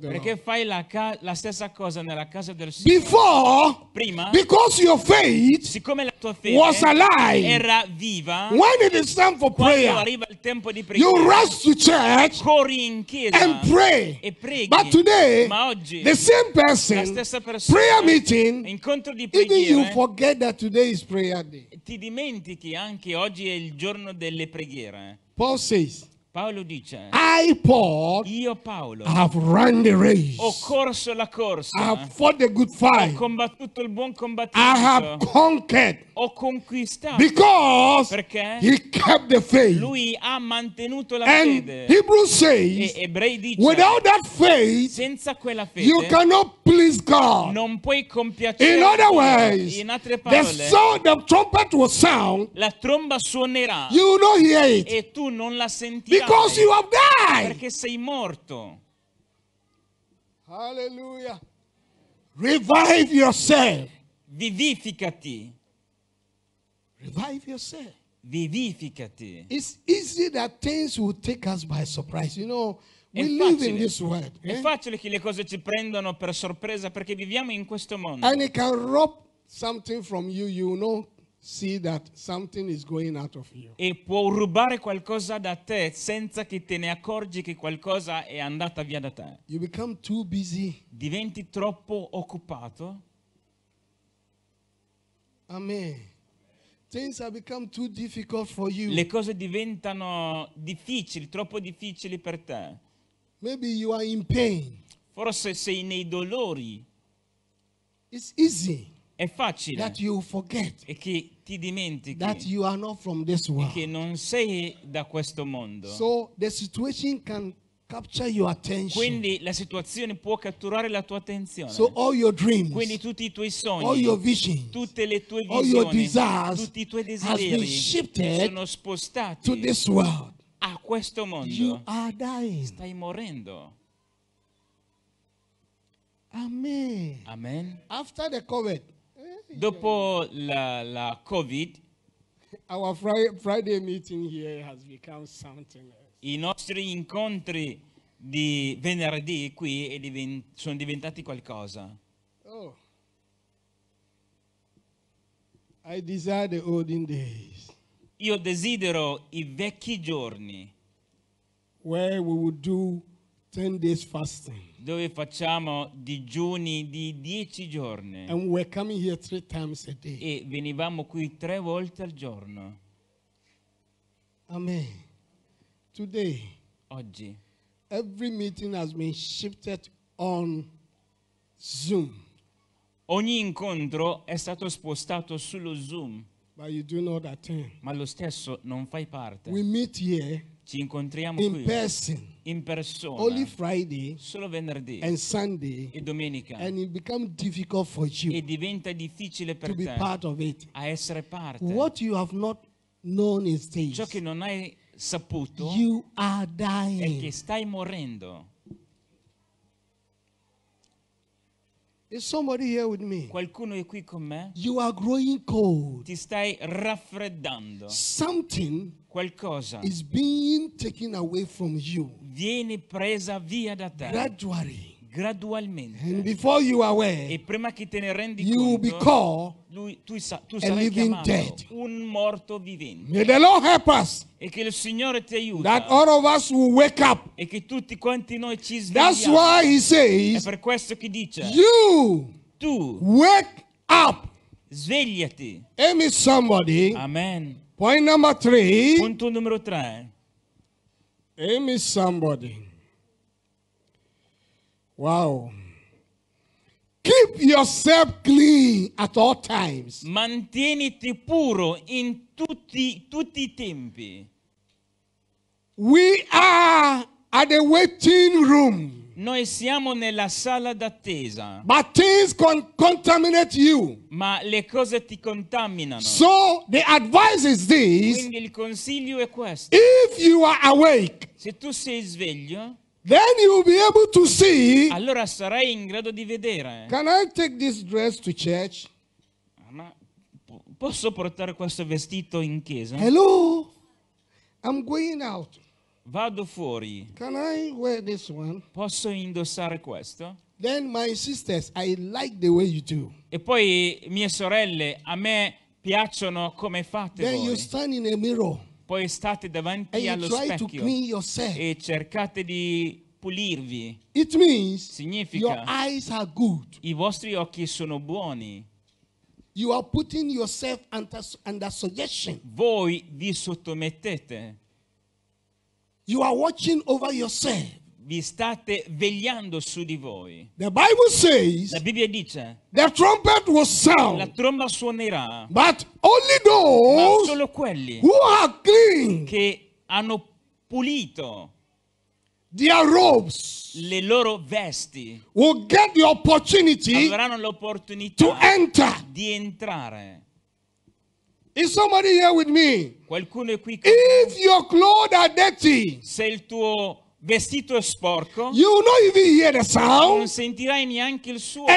Perché fai la, ca- la, stessa cosa nella casa del Signore? Before, prima, siccome la tua fede era viva, quando prayer, arriva il tempo di preghiera, church, corri in chiesa e preghi. Today, Ma oggi, person, la stessa persona, prayer meeting, incontro di preghiera, ti dimentichi anche oggi è il giorno delle preghiere. Paulo 6. Paolo dice, I Paul io Paolo have run the race. ho corso la corsa, I have fought the good fight. ho combattuto il buon combattimento, I have conquered. ho conquistato, Because perché he kept the faith. lui ha mantenuto la And fede. says, e Ebrei dice, without that faith, senza quella fede you cannot please God. non puoi compiacere In other words, in altre the, sound, the trumpet will sound, la tromba suonerà, you will not hear it. e tu non la sentirai. Because you have died. Perché sei morto. Alleluia. Revive yourself. Vivificati. Revive yourself. Vivificati. It's easy that things will take us by surprise. You know, è facile, world, è eh? facile, che le cose ci prendano per sorpresa perché viviamo in questo mondo. You, you know, see that something is going out of you. E può rubare qualcosa da te senza che te ne accorgi che qualcosa è andata via da te. You become too busy. Diventi troppo occupato. Amen. Things have become too difficult for you. Le cose diventano difficili, troppo difficili per te. Maybe you are in pain. Forse sei nei dolori. It's easy. È facile e che ti dimentichi che non sei da questo mondo. So Quindi la situazione può catturare la tua attenzione. So dreams, Quindi tutti i tuoi sogni, visions, tutte le tue visioni, tutti i tuoi desideri sono spostati a questo mondo. Stai morendo. Amen. Amen. After the COVID, Dopo la, la Covid, i nostri incontri di venerdì qui divent sono diventati qualcosa. Oh. Io desidero i vecchi giorni. Where we would do 10 days fasting. Dove facciamo digiuni di 10 giorni. And we're coming here three times a day. E venivamo qui tre volte al giorno. Amen. Today, oggi every meeting has been shifted on Zoom. Ogni incontro è stato spostato sullo Zoom. But you do not attend. Ma lo stesso non fai parte. We meet here. Ci incontriamo in qui person, in persona only Friday solo venerdì and Sunday, e domenica and it becomes difficult for you e diventa difficile per to te part of it. a essere parte. What you have not known is Ciò che non hai saputo you are dying. è che stai morendo. Is somebody here with me? Qualcuno è qui con me? You are growing cold. Ti stai raffreddando. Something qualcosa is being taken away from you. Viene presa via da te. Gradually gradualmente. And before you are aware, e prima che te ne rendi you conto, will be called lui, tu, sa, tu living dead. un morto vivente. May the Lord help us. E che il Signore ti aiuta. That all of us will wake up. E che tutti quanti noi ci svegliamo. That's why he says, È per questo che dice, you tu wake up. Svegliati. somebody. Amen. Point number three. Punto numero tre. Amen somebody. Wow. Keep yourself clean at all times. Mantieniti puro in tutti, tutti i tempi. We are at the waiting room. Noi siamo nella sala d'attesa. But things can contaminate you. Ma le cose ti contaminano. So the advice is this. Quindi il consiglio è questo. If you are awake. Se tu sei sveglio. Then you will be able to see. Allora sarai in grado di vedere. Can I take this dress to church? Ah, ma posso portare questo vestito in chiesa? Hello, I'm going out. Vado fuori. Can I wear this one? Posso indossare questo? Then my sisters, I like the way you do. E poi mie sorelle, a me piacciono come fate Then voi. you stand in a mirror poi state davanti allo specchio e cercate di pulirvi. It means Significa i vostri occhi sono buoni. Under, under Voi vi sottomettete. You are watching over yourself vi state vegliando su di voi. The Bible says la Bibbia dice the trumpet will sound, la tromba suonerà, but only those ma solo quelli who are clean, che hanno pulito their robes, le loro vesti will get the opportunity avranno l'opportunità to enter. di entrare. Is somebody here with me? Qualcuno è qui con me. se il tuo vestito e sporco. You not even hear the sound. Non sentirai neanche il suono.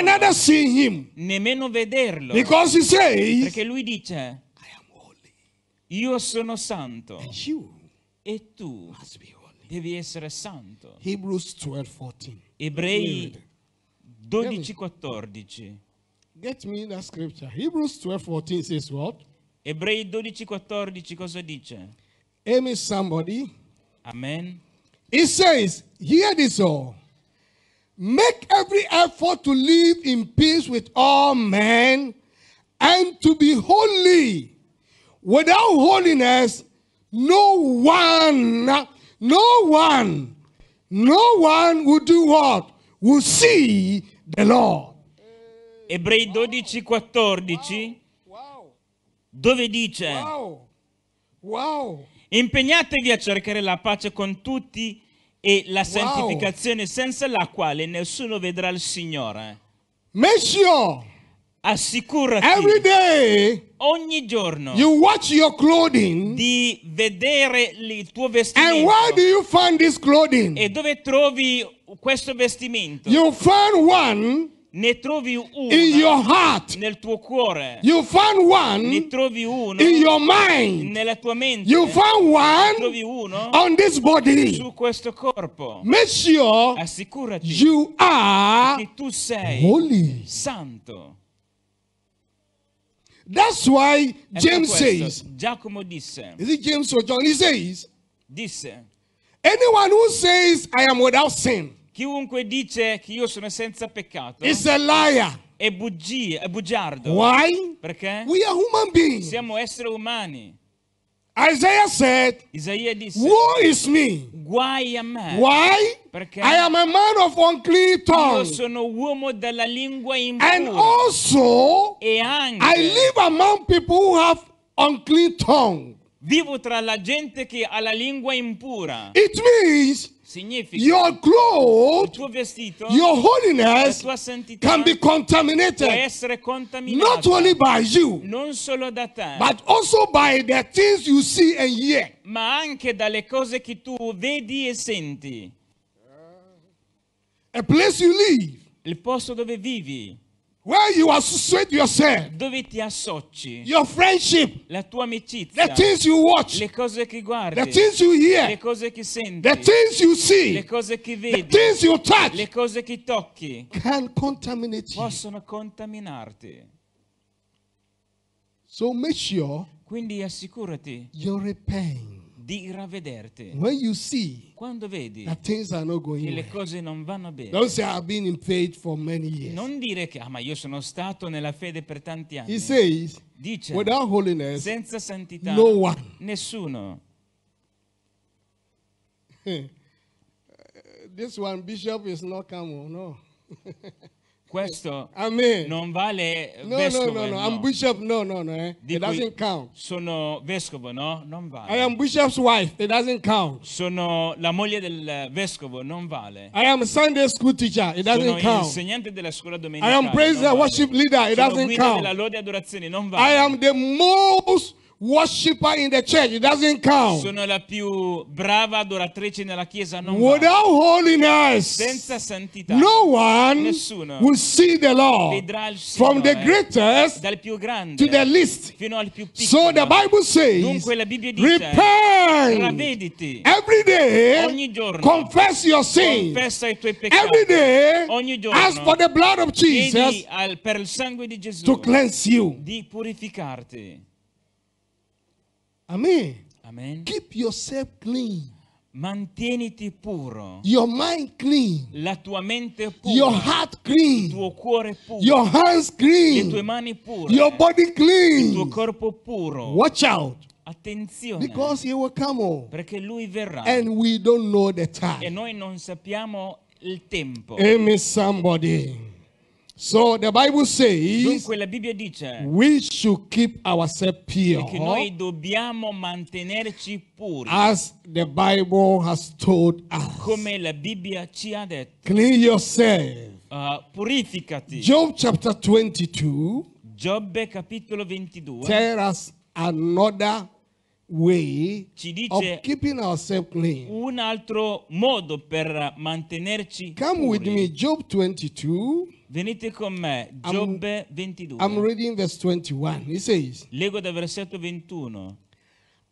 Nemmeno vederlo. Because he says, Perché lui dice, I am holy. Io sono santo. And you e tu must be holy. devi essere santo. Hebrews 12, Ebrei 12:14. Get me that scripture. Hebrews 12:14 says what? Ebrei 12:14 cosa dice? Amen somebody. Amen. It says, Hear this all. Make every effort to live in peace with all men and to be holy. Without holiness, no one, no one, no one will do what? Will see the Lord. Ebrei 12, 14, wow. Wow. dove dice: Wow, wow. Impegnatevi a cercare la pace con tutti e la wow. santificazione senza la quale nessuno vedrà il Signore. Make assicurati Every day, ogni giorno you watch your clothing, di vedere il tuo vestimento. And where do you find this clothing? E dove trovi questo vestimento? You find one ne trovi uno in your heart. nel tuo cuore. You find one ne trovi uno in your mind. nella tua mente. You find one trovi uno on this body. su questo corpo. Make sure Assicurati you are che tu sei holy. santo. That's why James questo, says, Giacomo disse, is it James or John? He says, disse, anyone who says I am without sin, Chiunque dice che io sono senza peccato is a liar. È, bugia, è bugiardo. Why? Perché? We are human Siamo esseri umani. Isaiah said, Isaia disse, Woe is me. Guai a me. Why? Perché I am a man of unclean tongue. Io sono uomo dalla lingua impura. And also, e anche, I live among people who have unclean tongue. Vivo tra la gente che ha la lingua impura. It means your clothes, your holiness tua can be contaminated, not only by you, non solo da te, but also by the things you see and hear. ma anche dalle cose che tu vedi e senti. A place you live, il posto dove vivi. Where you associate yourself, dove ti assocci, your friendship, la tua amicizia, the things you watch, le cose che guardi, the things you hear, le cose che senti, the things you see, le cose che vedi, the things you touch, le cose che tocchi, can contaminate possono contaminarti. So make sure Quindi assicurati you repent di ravvederti. When you see Quando vedi that things are not going che le cose non vanno bene, don't say I've been in faith for many years. non dire che ah, ma io sono stato nella fede per tanti anni. He says, Dice, without holiness, senza santità, no one. nessuno. This one, Bishop, is not Camo, no. Questo Amen. non vale no, vescovo. No, no, no, I'm bishop. No, no, no. Eh? It doesn't count. Sono vescovo, no? Non vale. I am bishop's wife. It doesn't count. Sono la moglie del vescovo, non vale. I am Sunday school teacher. It doesn't Sono count. insegnante della scuola domenicale. I am praise and vale. worship leader. It Sono doesn't guida count. della lode adorazione, non vale. I am the most worshiper in the church. It doesn't count. Sono la più brava adoratrice nella chiesa. Non Without holiness, senza santità, no one nessuno will see the Lord. Vedrà il Signore, From the eh, greatest dal più grande to the least. Fino al più piccolo. So the Bible says, Dunque la Bibbia dice, repent ravvediti. every day, ogni giorno, confess your sins. Confessa i tuoi peccati. Every day, ogni giorno, ask for the blood of Jesus al, per il sangue di Gesù to cleanse you. Di purificarti. Amen. Amen. Keep yourself clean. Mantieniti puro. Your mind clean. La tua mente pura. Your heart clean. Il tuo cuore puro. Your hands clean. Le tue mani pure. Your body clean. Il tuo corpo puro. Watch out. Attenzione. Because he will come Perché lui verrà. And we don't know the time. E noi non sappiamo il tempo. Amen somebody. So the Bible says dice, we should keep ourselves pure as the Bible has told us. Clean yourself. Uh, purificati. Job chapter 22. Job, capitolo 22. Tell us another way ci dice of keeping ourselves clean. Un altro modo per mantenerci Come puri. with me Job 22. Venite con me, Giobbe 22. I'm reading verse 21. He says, Leggo dal versetto 21.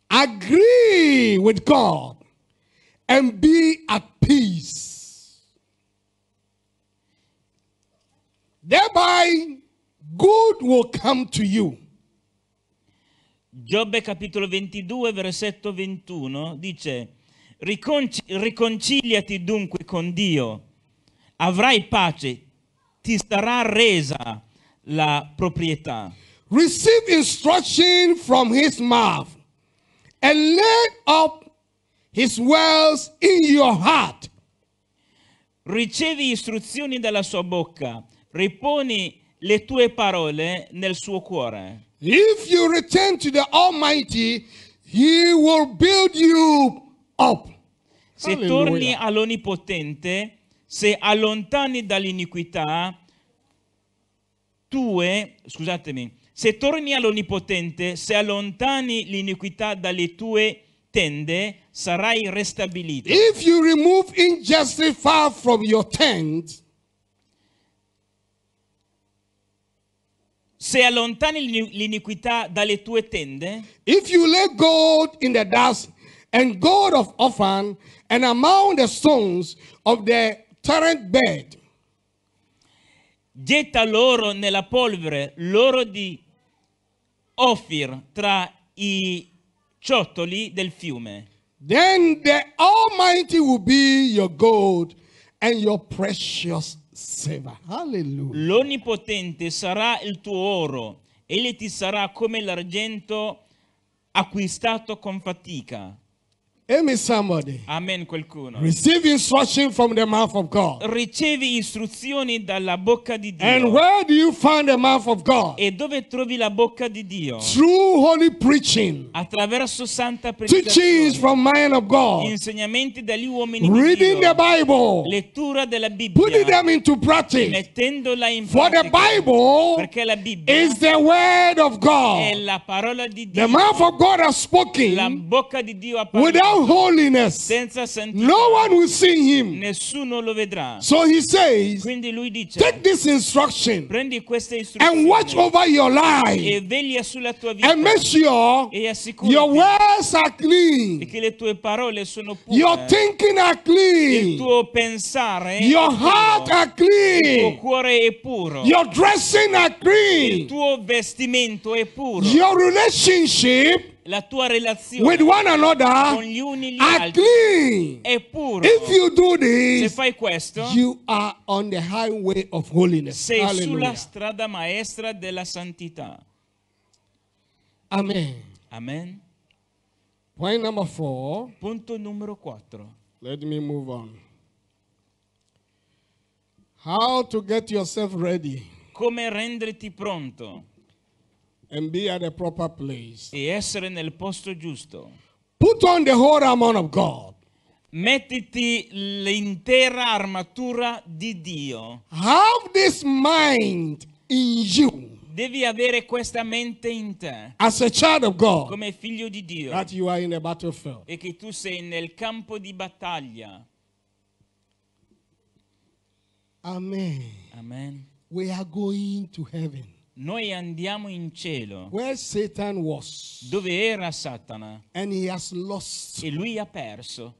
Agree with God and be at peace. Thereby good will come to you. Giobbe capitolo 22 versetto 21 dice Riconci- riconciliati dunque con Dio avrai pace ti sarà resa la proprietà. Receive instruction from his mouth and lay up his words in your heart. Ricevi istruzioni dalla sua bocca, riponi le tue parole nel suo cuore. If you return to the Almighty, he will build you up. Se Alleluia. torni all'Onipotente, se allontani dall'iniquità, tue, scusatemi, se torni all'Onipotente, se allontani l'iniquità dalle tue tende, sarai restabilito. If you remove injustice far from your tent, se allontani l'iniquità dalle tue tende, if you let gold in the dust and gold of often and among the stones of the torrent bed. Getta loro nella polvere l'oro di Ophir tra i ciottoli del fiume. Then the Almighty will be your gold and your precious silver. Hallelujah. L'Onnipotente sarà il tuo oro, e ti sarà come l'argento acquistato con fatica. Amen somebody. Amen qualcuno. Receive instruction from the mouth of God. Ricevi istruzioni dalla bocca di Dio. And where do you find the mouth of God? E dove trovi la bocca di Dio? Through holy preaching. Attraverso santa predicazione. Teachings from man of God. Insegnamenti dagli uomini Reading di Dio. Reading the Bible. Lettura della Bibbia. Putting them into practice. Mettendola in For pratica. For the Bible. Perché la Bibbia. Is the word of God. È la parola di Dio. The mouth of God has spoken. La bocca di Dio ha parlato. Without holiness, no one will see him. Nessuno lo vedrà. So he says, Quindi lui dice, take this instruction prendi questa istruzione and watch over your life e veglia sulla tua vita and make sure e assicurati your words are clean, che le tue parole sono pure, your thinking are clean, il tuo pensare your puro, heart are clean, il tuo cuore è puro, your dressing are clean, il tuo vestimento è puro, your relationship la tua relazione with one another con gli uni gli altri clean. è puro. If you do this, se fai questo, you are on the highway of holiness. sei Hallelujah. sulla strada maestra della santità. Amen. Amen. Point number four. Punto numero 4. Let me move on. How to get yourself ready. Come renderti pronto and be at the proper place. E essere nel posto giusto. Put on the whole armor of God. Mettiti l'intera armatura di Dio. Have this mind in you. Devi avere questa mente in te. As a child of God. Come figlio di Dio. That you are in the battlefield. E che tu sei nel campo di battaglia. Amen. Amen. We are going to heaven. Noi andiamo in cielo. Where Satan was. Dove era Satana. And he has lost. E lui ha perso.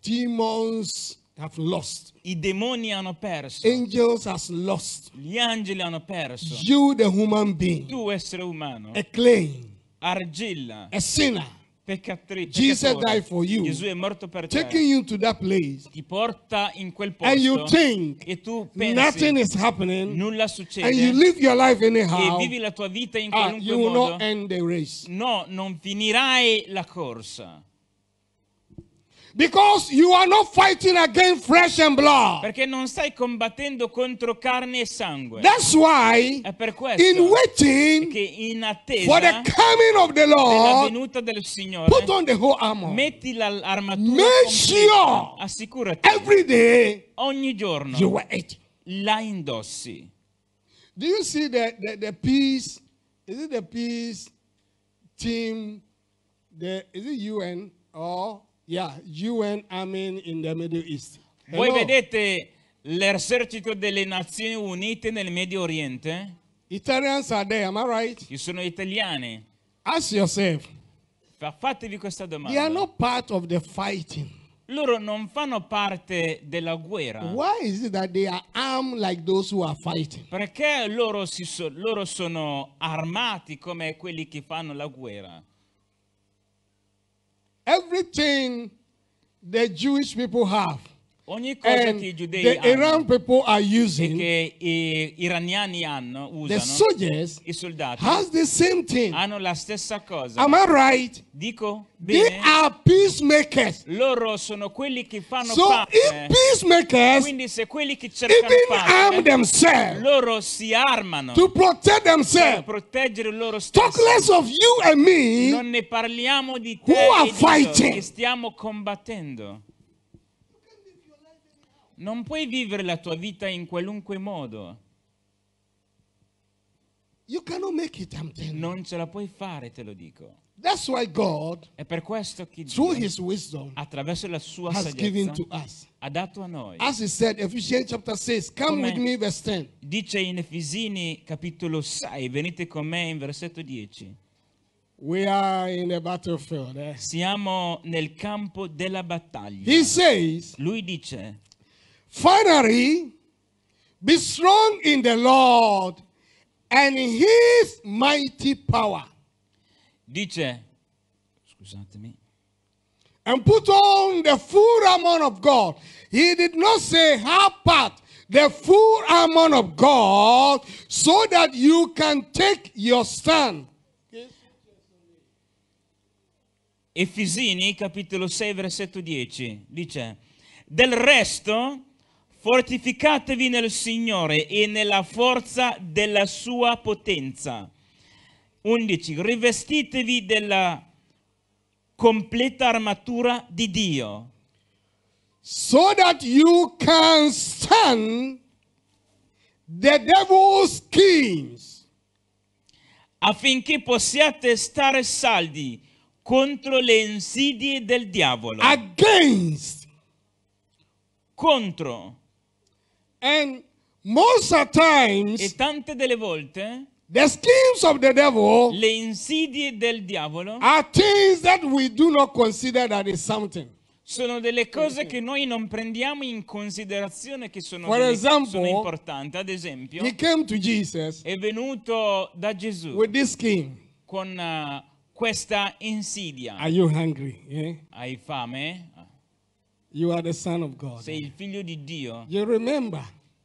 Demons have lost. I demoni hanno perso. Angels has lost. Gli angeli hanno perso. You the human being. Tu essere umano. A clay. Argilla. A sinner. Peccatrice, Jesus died for you, Gesù è morto per te. Taking you to that place. Ti porta in quel posto. And you think e tu pensi nothing is happening. Nulla succede. And you live your life anyhow. E vivi la tua vita in ah, qualunque uh, you modo. Will not end the race. No, non finirai la corsa. Because you are not fighting against flesh and blood. Perché non stai combattendo contro carne e sangue. That's why È per questo in waiting che in attesa for the coming of the Lord, della venuta del Signore put on the whole armor. metti l'armatura Make sure assicurati every day ogni giorno you wear it. la indossi. Do you see the, the, the peace? Is it the peace team? The, is it UN or Yeah, UN Army in the Middle East. Hello. Voi vedete l'esercito delle Nazioni Unite nel Medio Oriente? Italians are there, am I right? Ci sono italiani. Ask yourself. Fatevi questa domanda. They are not part of the fighting. Loro non fanno parte della guerra. Why is it that they are armed like those who are fighting? Perché loro, si so, loro sono armati come quelli che fanno la guerra? everything the Jewish people have Ogni cosa and che i giudei the Iran people are using, e che i iraniani hanno, usano, the i soldati has the same thing. hanno la stessa cosa. Am I right? Dico bene? They are peacemakers. Loro sono quelli che fanno so pace. Quindi se quelli che cercano pace, arm loro si armano to protect themselves. per proteggere loro stessi. of you and me, non ne parliamo di te who are che stiamo combattendo. Non puoi vivere la tua vita in qualunque modo. It, non ce la puoi fare, te lo dico. God, è per questo che Dio, wisdom, attraverso la sua saggezza, ha dato a noi. Said, 6, me, dice in Efesini capitolo 6, venite con me in versetto 10. Eh? Siamo nel campo della battaglia. Says, Lui dice, Finally, be strong in the Lord and his mighty power. Dice, scusatemi. And put on the full armor of God. He did not say half part, the full armor of God, so that you can take your stand. Efesini capitolo 6 versetto 10 dice del resto Fortificatevi nel Signore e nella forza della sua potenza. 11. Rivestitevi della completa armatura di Dio. So that you can stand the devil's schemes. Affinché possiate stare saldi contro le insidie del diavolo. Against. Contro And most of times, e tante delle volte the schemes of the devil le insidie del diavolo that we do not that is Sono delle cose che noi non prendiamo in considerazione che sono, For delle, example, sono importanti. Ad esempio, he came to Jesus è venuto da Gesù with this scheme. con uh, questa insidia. Are you hungry? Yeah? Hai fame? You are the son of God. Sei il figlio di Dio. You remember.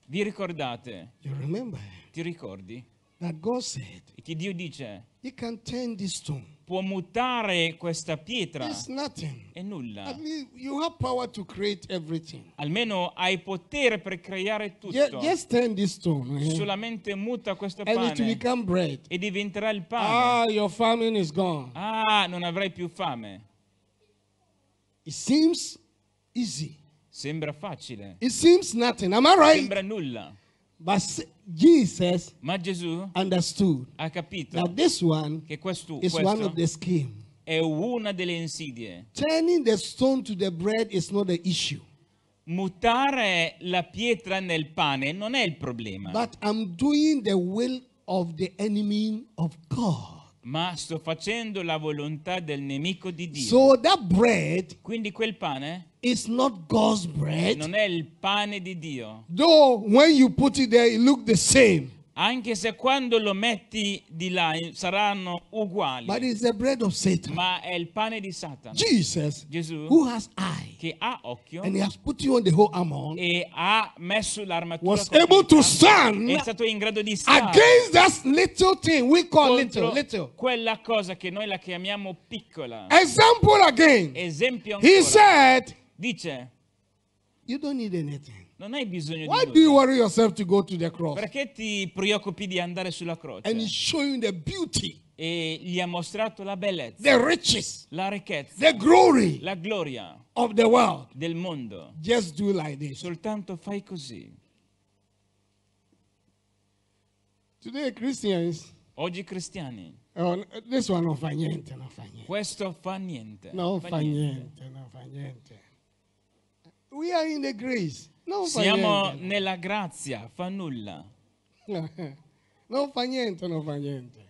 Vi ricordate? You remember. Ti ricordi? That God said, e che Dio dice, He can turn this stone. può mutare questa pietra. It's nothing. È nulla. You have power to create everything. Almeno hai potere per creare tutto. Yeah, just turn this stone. Eh? Solamente muta questo And pane. It become bread. E diventerà il pane. Ah, your famine is gone. Ah, non avrai più fame. It seems easy. Sembra facile. It seems nothing. Am I right? Sembra nulla. But Jesus Ma Gesù understood. ha capito Now this one che questo, is questo one of the scheme. è una delle insidie. Turning the stone to the bread is not the issue. Mutare la pietra nel pane non è il problema. But I'm doing the will of the enemy of God ma sto facendo la volontà del nemico di Dio. So that bread Quindi quel pane is not God's bread. non è il pane di Dio. Though when you put it there it look the same. Anche se quando lo metti di là eh, saranno uguali. But it's the bread of Satan. Ma è il pane di Satana. Jesus, Gesù, who has eye, che ha occhio, and he has put you on the whole armor, e ha messo l'armatura, was able to stand, è stato in grado di stare against that little thing we call little, little. Quella cosa che noi la chiamiamo piccola. Example again. Esempio ancora. He said, dice, you don't need anything. Non hai bisogno Why di nulla. Perché ti preoccupi di andare sulla croce? E gli ha mostrato la bellezza. Riches, la ricchezza. Glory, la gloria. World, del mondo. Like Soltanto fai così. Today, Oggi cristiani. Oh, questo non fa niente, non fa niente. Questo fa niente. Non fa, niente. niente, non fa niente. We are in the grace. Non Siamo nella grazia, fa nulla. non fa niente, non fa niente.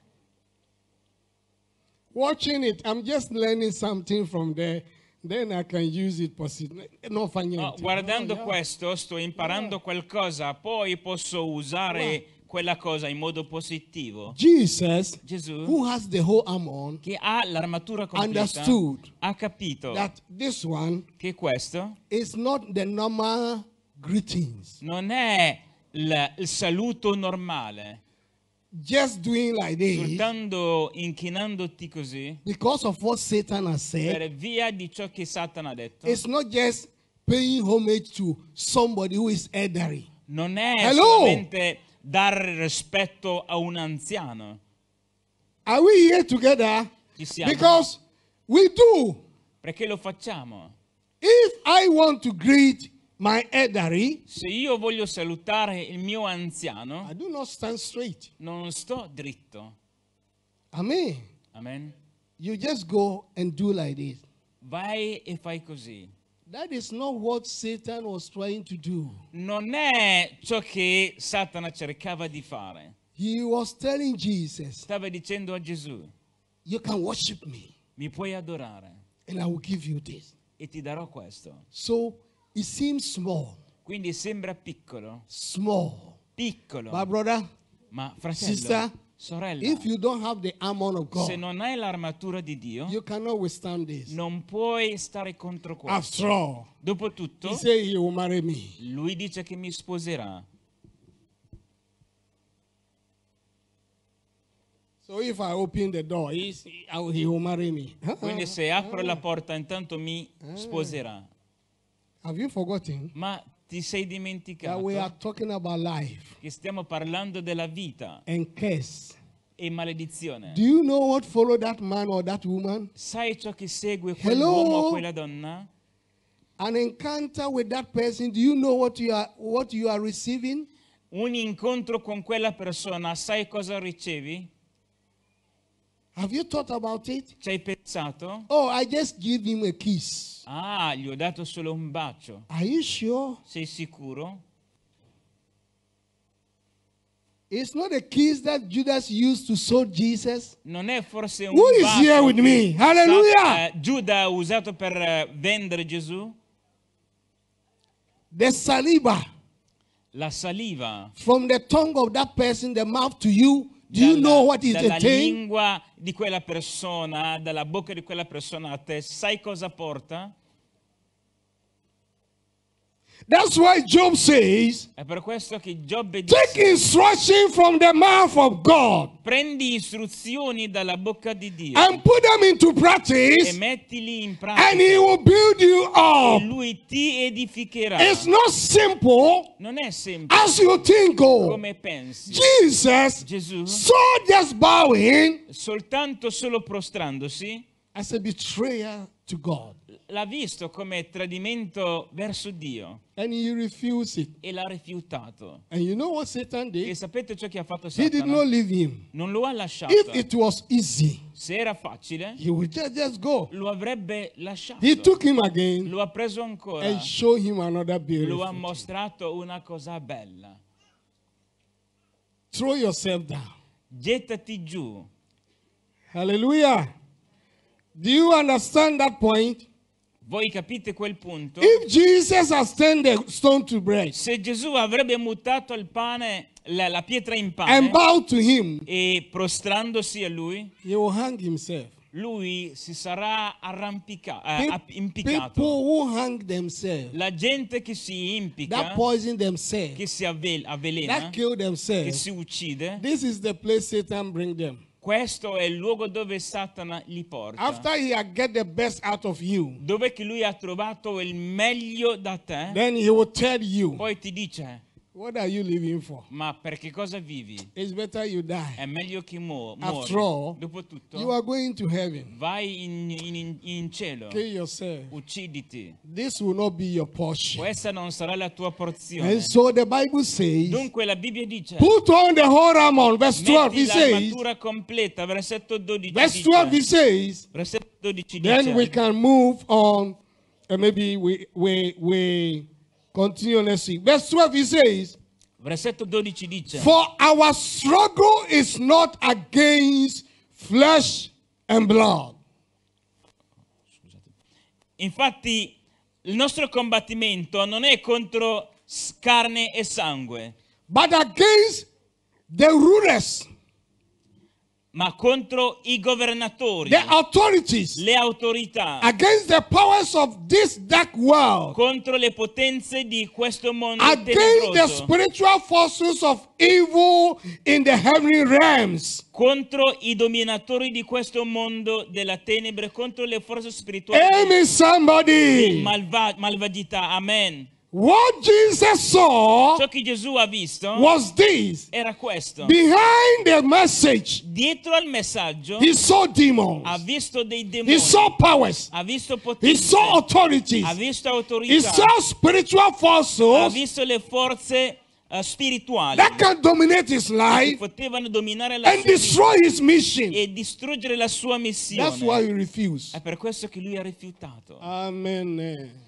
Watching it, I'm just learning something from there. Then I can use it oh, Non fa niente. No, guardando no, questo sto imparando yeah. qualcosa, poi posso usare yeah. quella cosa in modo positivo. Jesus, Gesù, who has the whole arm che ha l'armatura completa, understood ha capito that this one, che questo non è il normale greetings. Non è il, il saluto normale. Just doing like this. Soltanto inchinandoti così. Because of what Satan has said. Per via di ciò che Satana ha detto. It's not just paying homage to somebody who is elderly. Non è Hello? solamente dare rispetto a un anziano. Are we here together? Ci siamo. Because we do. Perché lo facciamo. If I want to greet my elderly, se io voglio salutare il mio anziano, I do not stand straight. non sto dritto. Amen. Amen. You just go and do like this. Vai e fai così. That is not what Satan was trying to do. Non è ciò che Satana cercava di fare. He was telling Jesus, Stava dicendo a Gesù, you can worship me. Mi puoi adorare. And I will give you this. E ti darò questo. So It seems small. Quindi sembra piccolo. Small. Piccolo. My brother, Ma fratello, sister, sorella, if you don't have the armor of God, se non hai l'armatura di Dio, you cannot withstand this. non puoi stare contro questo. After all, Dopotutto, he say he will marry me. lui dice che mi sposerà. So if I open the door, he, will marry me. Quindi se apro la porta, intanto mi sposerà. Have you forgotten? Ma ti sei dimenticato we are talking about life che stiamo parlando della vita and curse. e maledizione. Do you know what followed that man or that woman? Sai ciò che segue quell'uomo o quella donna? An encounter with that person, do you know what you are, what you are receiving? Un incontro con quella persona, sai cosa ricevi? Have you thought about it? Ci hai pensato? Oh, I just give him a kiss. Ah, gli ho dato solo un bacio. Are you sure? Sei sicuro? It's not a kiss that Judas used to sold Jesus. Non è forse un Who is bacio here with me? Hallelujah! eh, Giuda ha usato per eh, vendere Gesù? The saliva La saliva from the tongue of that person, the mouth to you, Do you know what is dalla, dalla lingua di quella persona, dalla bocca di quella persona a te, sai cosa porta? That's why Job says, È per questo che Giobbe dice, Take instruction from the mouth of God prendi istruzioni dalla bocca di Dio and put them into practice, e mettili in pratica and He will build you e lui ti edificherà. It's not simple non è semplice as you think. Oh, come pensi. Jesus Gesù saw just bowing soltanto solo prostrandosi as a betrayal to God. l'ha visto come tradimento verso Dio. And he refused it. E l'ha rifiutato. And you know what Satan did? E sapete ciò che ha fatto Satana? He did not leave him. Non lo ha lasciato. If it was easy, se era facile, he would just, just go. Lo avrebbe lasciato. He took him again. Lo ha preso ancora. And show him another beautiful. Lo ha mostrato una cosa bella. Throw yourself down. Gettati giù. Hallelujah. Do you understand that point? Voi capite quel punto? Bread, se Gesù avrebbe mutato il pane, la, la pietra in pane him, e prostrandosi a lui, lui si sarà arrampicato, eh, impiccato. La gente che si impica, che si avvelena, che si uccide, questo è il the place Satan bring them. Questo è il luogo dove Satana li porta. After he had get the best out of you, dove che lui ha trovato il meglio da te, then he will tell you, poi ti dice, What are you living for? Ma per che cosa vivi? It's better you die. È meglio che muori. After all, Dopo tutto, you are going to heaven. Vai in, in, in cielo. Kill yourself. Ucciditi. This will not be your portion. Questa non sarà la tua porzione. And so the Bible says, Dunque la Bibbia dice, Put on the whole armor, verse 12, it says, l'armatura completa, versetto 12 Verse 12 dice, says, versetto 12 dice, Then we can move on, and maybe we, we, we Continue, let's see. Verse 12 he says, Versetto 12 dice: For our struggle is not against flesh and blood. Infatti, il nostro combattimento non è contro carne e sangue, but against the rulers ma contro i governatori, the authorities, le autorità, against the powers of this dark world, contro le potenze di questo mondo against the spiritual forces of evil in the heavenly realms, contro i dominatori di questo mondo della tenebre, contro le forze spirituali, amen somebody, malva- malvagità, amen. What Jesus saw Ciò che Gesù ha visto was this. era questo. Behind the message, Dietro al messaggio he saw demons. ha visto dei demoni. He saw powers. Ha visto poteri. He saw authorities. Ha visto autorità. He saw spiritual forces. Ha visto le forze eh, spirituali that can dominate his life potevano dominare la and sua vita his mission. e distruggere la sua missione. That's why he refused. È per questo che lui ha rifiutato. Amen.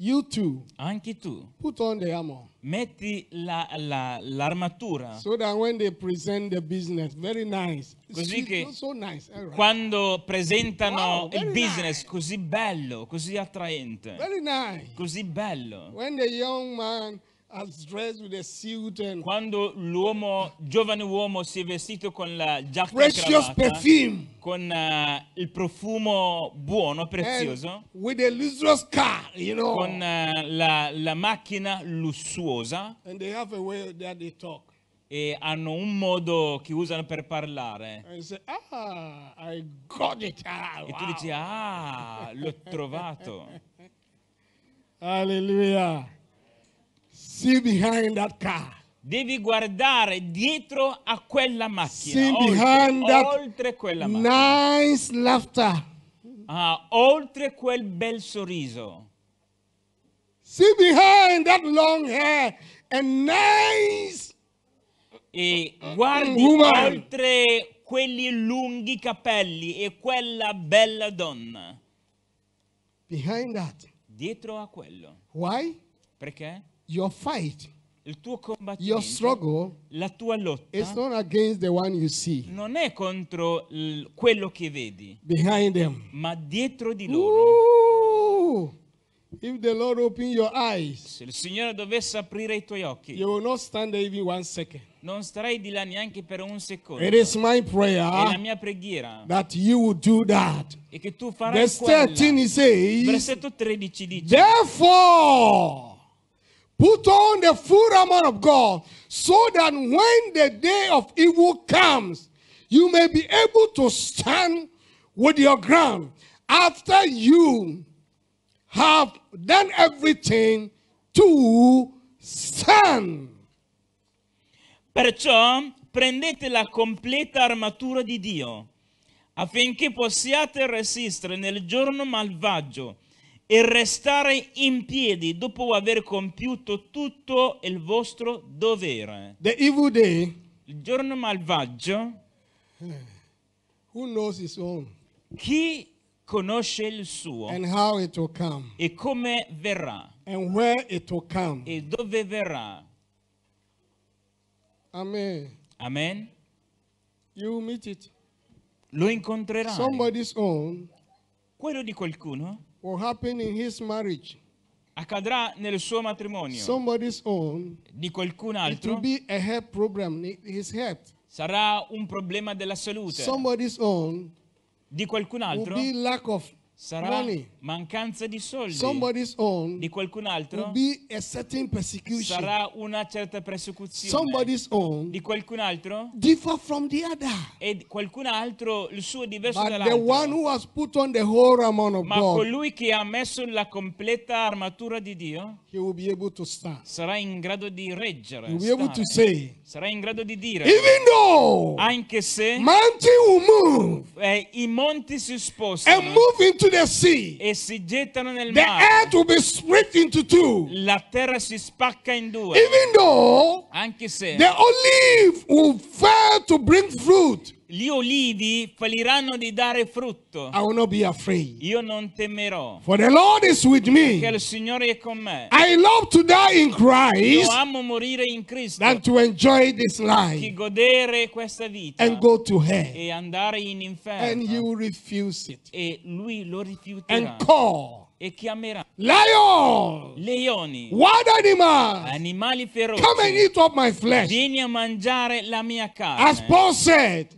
You too. Anche tu. Put on the armor. Metti l'armatura. La, la, so that when they present the business, very nice. Così che oh, so nice. right. quando presentano wow, il business nice. così bello, così attraente. Very nice. Così bello. When the young man quando l'uomo, giovane uomo, si è vestito con la giacca precious cravata, perfume con uh, il profumo buono, and prezioso, with a car, you know. con uh, la, la macchina lussuosa and they have a way that they talk. e hanno un modo che usano per parlare. say, ah, I got it. Ah, E tu dici, ah, l'ho trovato. alleluia See behind that car. Devi guardare dietro a quella macchina, oltre, oltre quella macchina. Nice laughter. Ah, oltre quel bel sorriso. See behind that long hair and nice e guardi woman. oltre quelli lunghi capelli e quella bella donna. Behind that. Dietro a quello. Why? Perché? Your fight, il tuo combattimento, your struggle, la tua lotta, not against the one you see. non è contro quello che vedi, Behind them. ma dietro di loro. Ooh, if the Lord open your eyes, Se il Signore dovesse aprire i tuoi occhi, you will not stand there even one second. non starei di là neanche per un secondo. It is my E la mia preghiera that you will do that. è che tu farai questo. Versetto 13 dice, Therefore, Put on the full armor of God so that when the day of evil comes, you may be able to stand with your ground after you have done everything to stand. Perciò prendete la completa armatura di Dio affinché possiate resistere nel giorno malvagio e restare in piedi dopo aver compiuto tutto il vostro dovere. The evil day, il giorno malvagio, who knows his own, chi conosce il suo and how it will come, e come verrà and where it will come. e dove verrà. Amen. Amen. You meet it. Lo incontrerà. Somebody's own, quello di qualcuno accadrà nel suo matrimonio own di qualcun altro be a problem his sarà un problema della salute own di qualcun will altro be lack of sarà Money. mancanza di soldi di qualcun altro sarà una certa persecuzione di qualcun altro e qualcun altro il suo diverso But dall'altro ma God, colui che ha messo la completa armatura di Dio sarà in grado di reggere say, sarà in grado di dire though, anche se move, eh, i monti si spostano e muovono into the sea. E si gettano nel the mare. earth will be split into two. La terra si spacca in due. Even though Anche se the olive will fail to bring fruit. gli olivi falliranno di dare frutto. I will not be afraid. Io non temerò. For the Lord is with me. Perché il Signore è con me. I love to die in Christ. Io amo morire in Cristo. Than to enjoy this life. Che godere questa vita. And go to hell. E andare in inferno. And you refuse it. E lui lo rifiuterà. And call e chiamerà Lion! leoni wild animals animali feroci come and eat up my flesh vieni a mangiare la mia carne as Paul said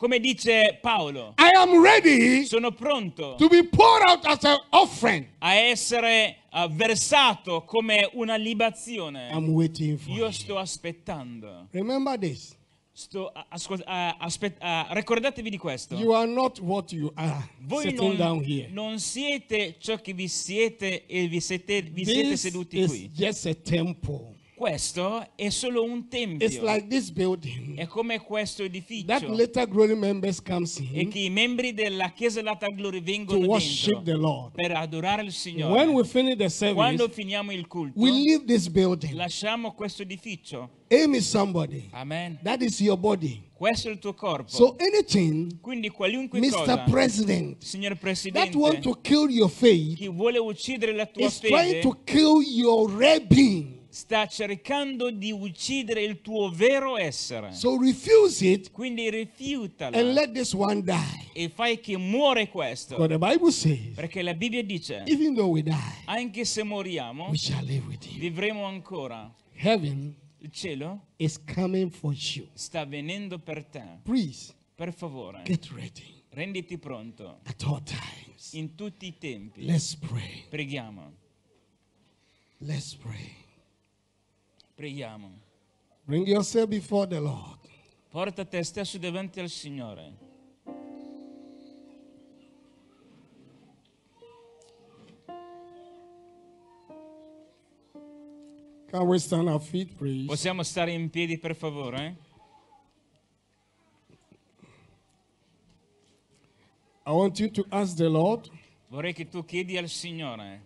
come dice Paolo, I am ready sono pronto to be poured out as an offering. a essere versato come una libazione. I'm waiting for Io sto aspettando. Remember this. Sto, ascol- ricordatevi di questo. You are not what you are. Voi non, non, siete ciò che vi siete e vi siete, vi siete seduti qui. Just a temple questo è solo un tempio. It's like this building. È come questo edificio. That later glory members comes in. E che i membri della Chiesa della gloria vengono to worship the Lord. per adorare il Signore. When we finish the service, Quando finiamo il culto, we leave this building. lasciamo questo edificio. Amen somebody. Amen. That is your body. Questo è il tuo corpo. So anything, Quindi qualunque Mr. cosa, President, signor Presidente, that want to kill your faith, chi vuole uccidere la tua is fede, trying to kill your well sta cercando di uccidere il tuo vero essere. So refuse it. Quindi rifiutala. And let this one die. E fai che muore questo. But the Bible says, Perché la Bibbia dice, even though we die, anche se moriamo, we shall live with you. vivremo ancora. Heaven il cielo is coming for you. sta venendo per te. Please, per favore, get ready. renditi pronto. At all times. In tutti i tempi. Let's pray. Preghiamo. Let's pray. Preghiamo. Bring yourself before the Lord. Porta te stesso davanti al Signore. Can we stand our feet, please? Possiamo stare in piedi per favore? I want you to ask the Lord Vorrei che tu chiedi al Signore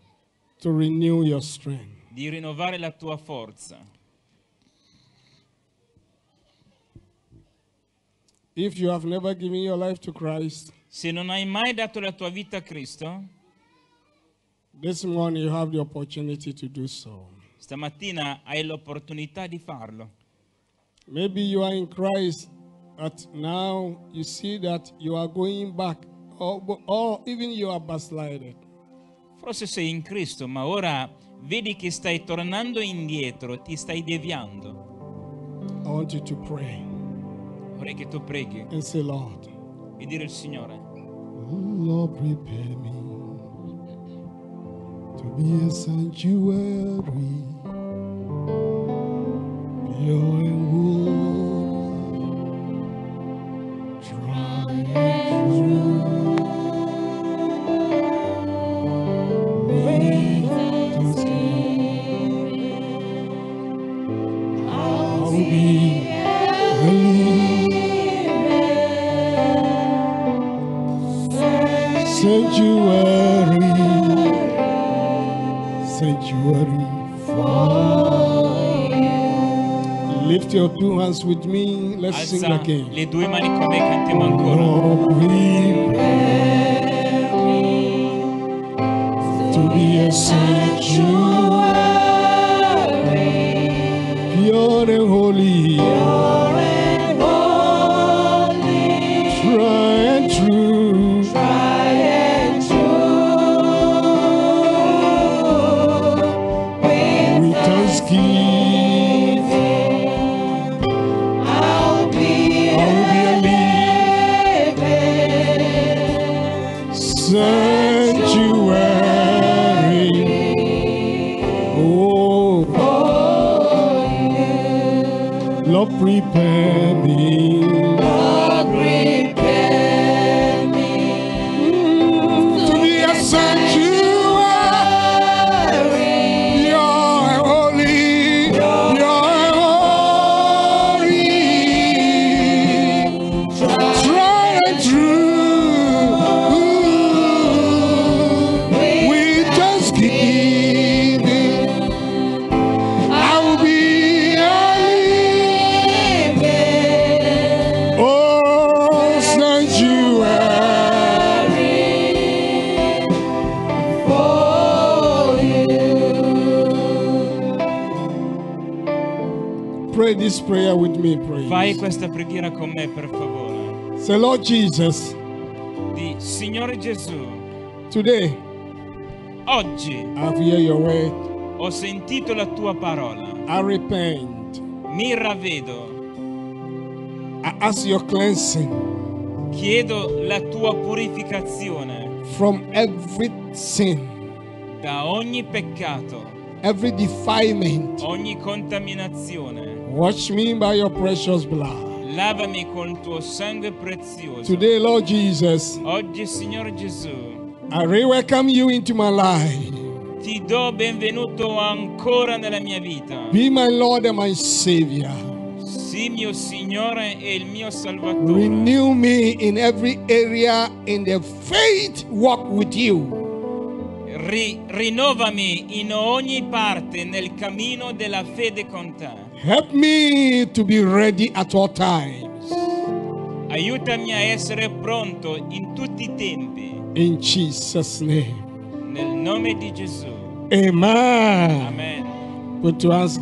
to renew your strength. di rinnovare la tua forza. If you have never given your life to Christ, se non hai mai dato la tua vita a Cristo, this morning you have the opportunity to do so. Stamattina hai l'opportunità di farlo. Maybe you are in Christ, but now you see that you are going back, or, or even you are backslided. Forse sei in Cristo, ma ora vedi che stai tornando indietro, ti stai deviando. I want you to pray vorrei e tu preghi and say, Lord, e dire al Signore, Lord, prepare me to be a sanctuary, pure and holy, tried and true. sanctuary, sanctuary for you. Lift your two hands with me. Let's Alza sing again. Le due mani come cantiamo ancora. Lord, oh, we pray to be a sanctuary, pure and holy. Say, Lord Jesus. Di Signore Gesù. Today. Oggi. I've heard your word. Ho sentito la tua parola. I repent. Mi ravvedo. I ask your cleansing. Chiedo la tua purificazione. From every sin. Da ogni peccato. Every defilement. Ogni contaminazione. Watch me by your precious blood. Lavami con tuo sangue prezioso. Today, Lord Jesus, Oggi, Signore Gesù, I re-welcome you into my life. Ti do benvenuto ancora nella mia vita. Be my Lord and my Savior. Sii mio Signore e il mio Salvatore. Renew me in every area in the faith walk with you. Ri- rinnovami in ogni parte nel cammino della fede con te. Help me to be ready at all times. Aiutami a essere pronto in tutti i tempi. In Jesus' name. Nel nome di Gesù. Amen. Amen. to ask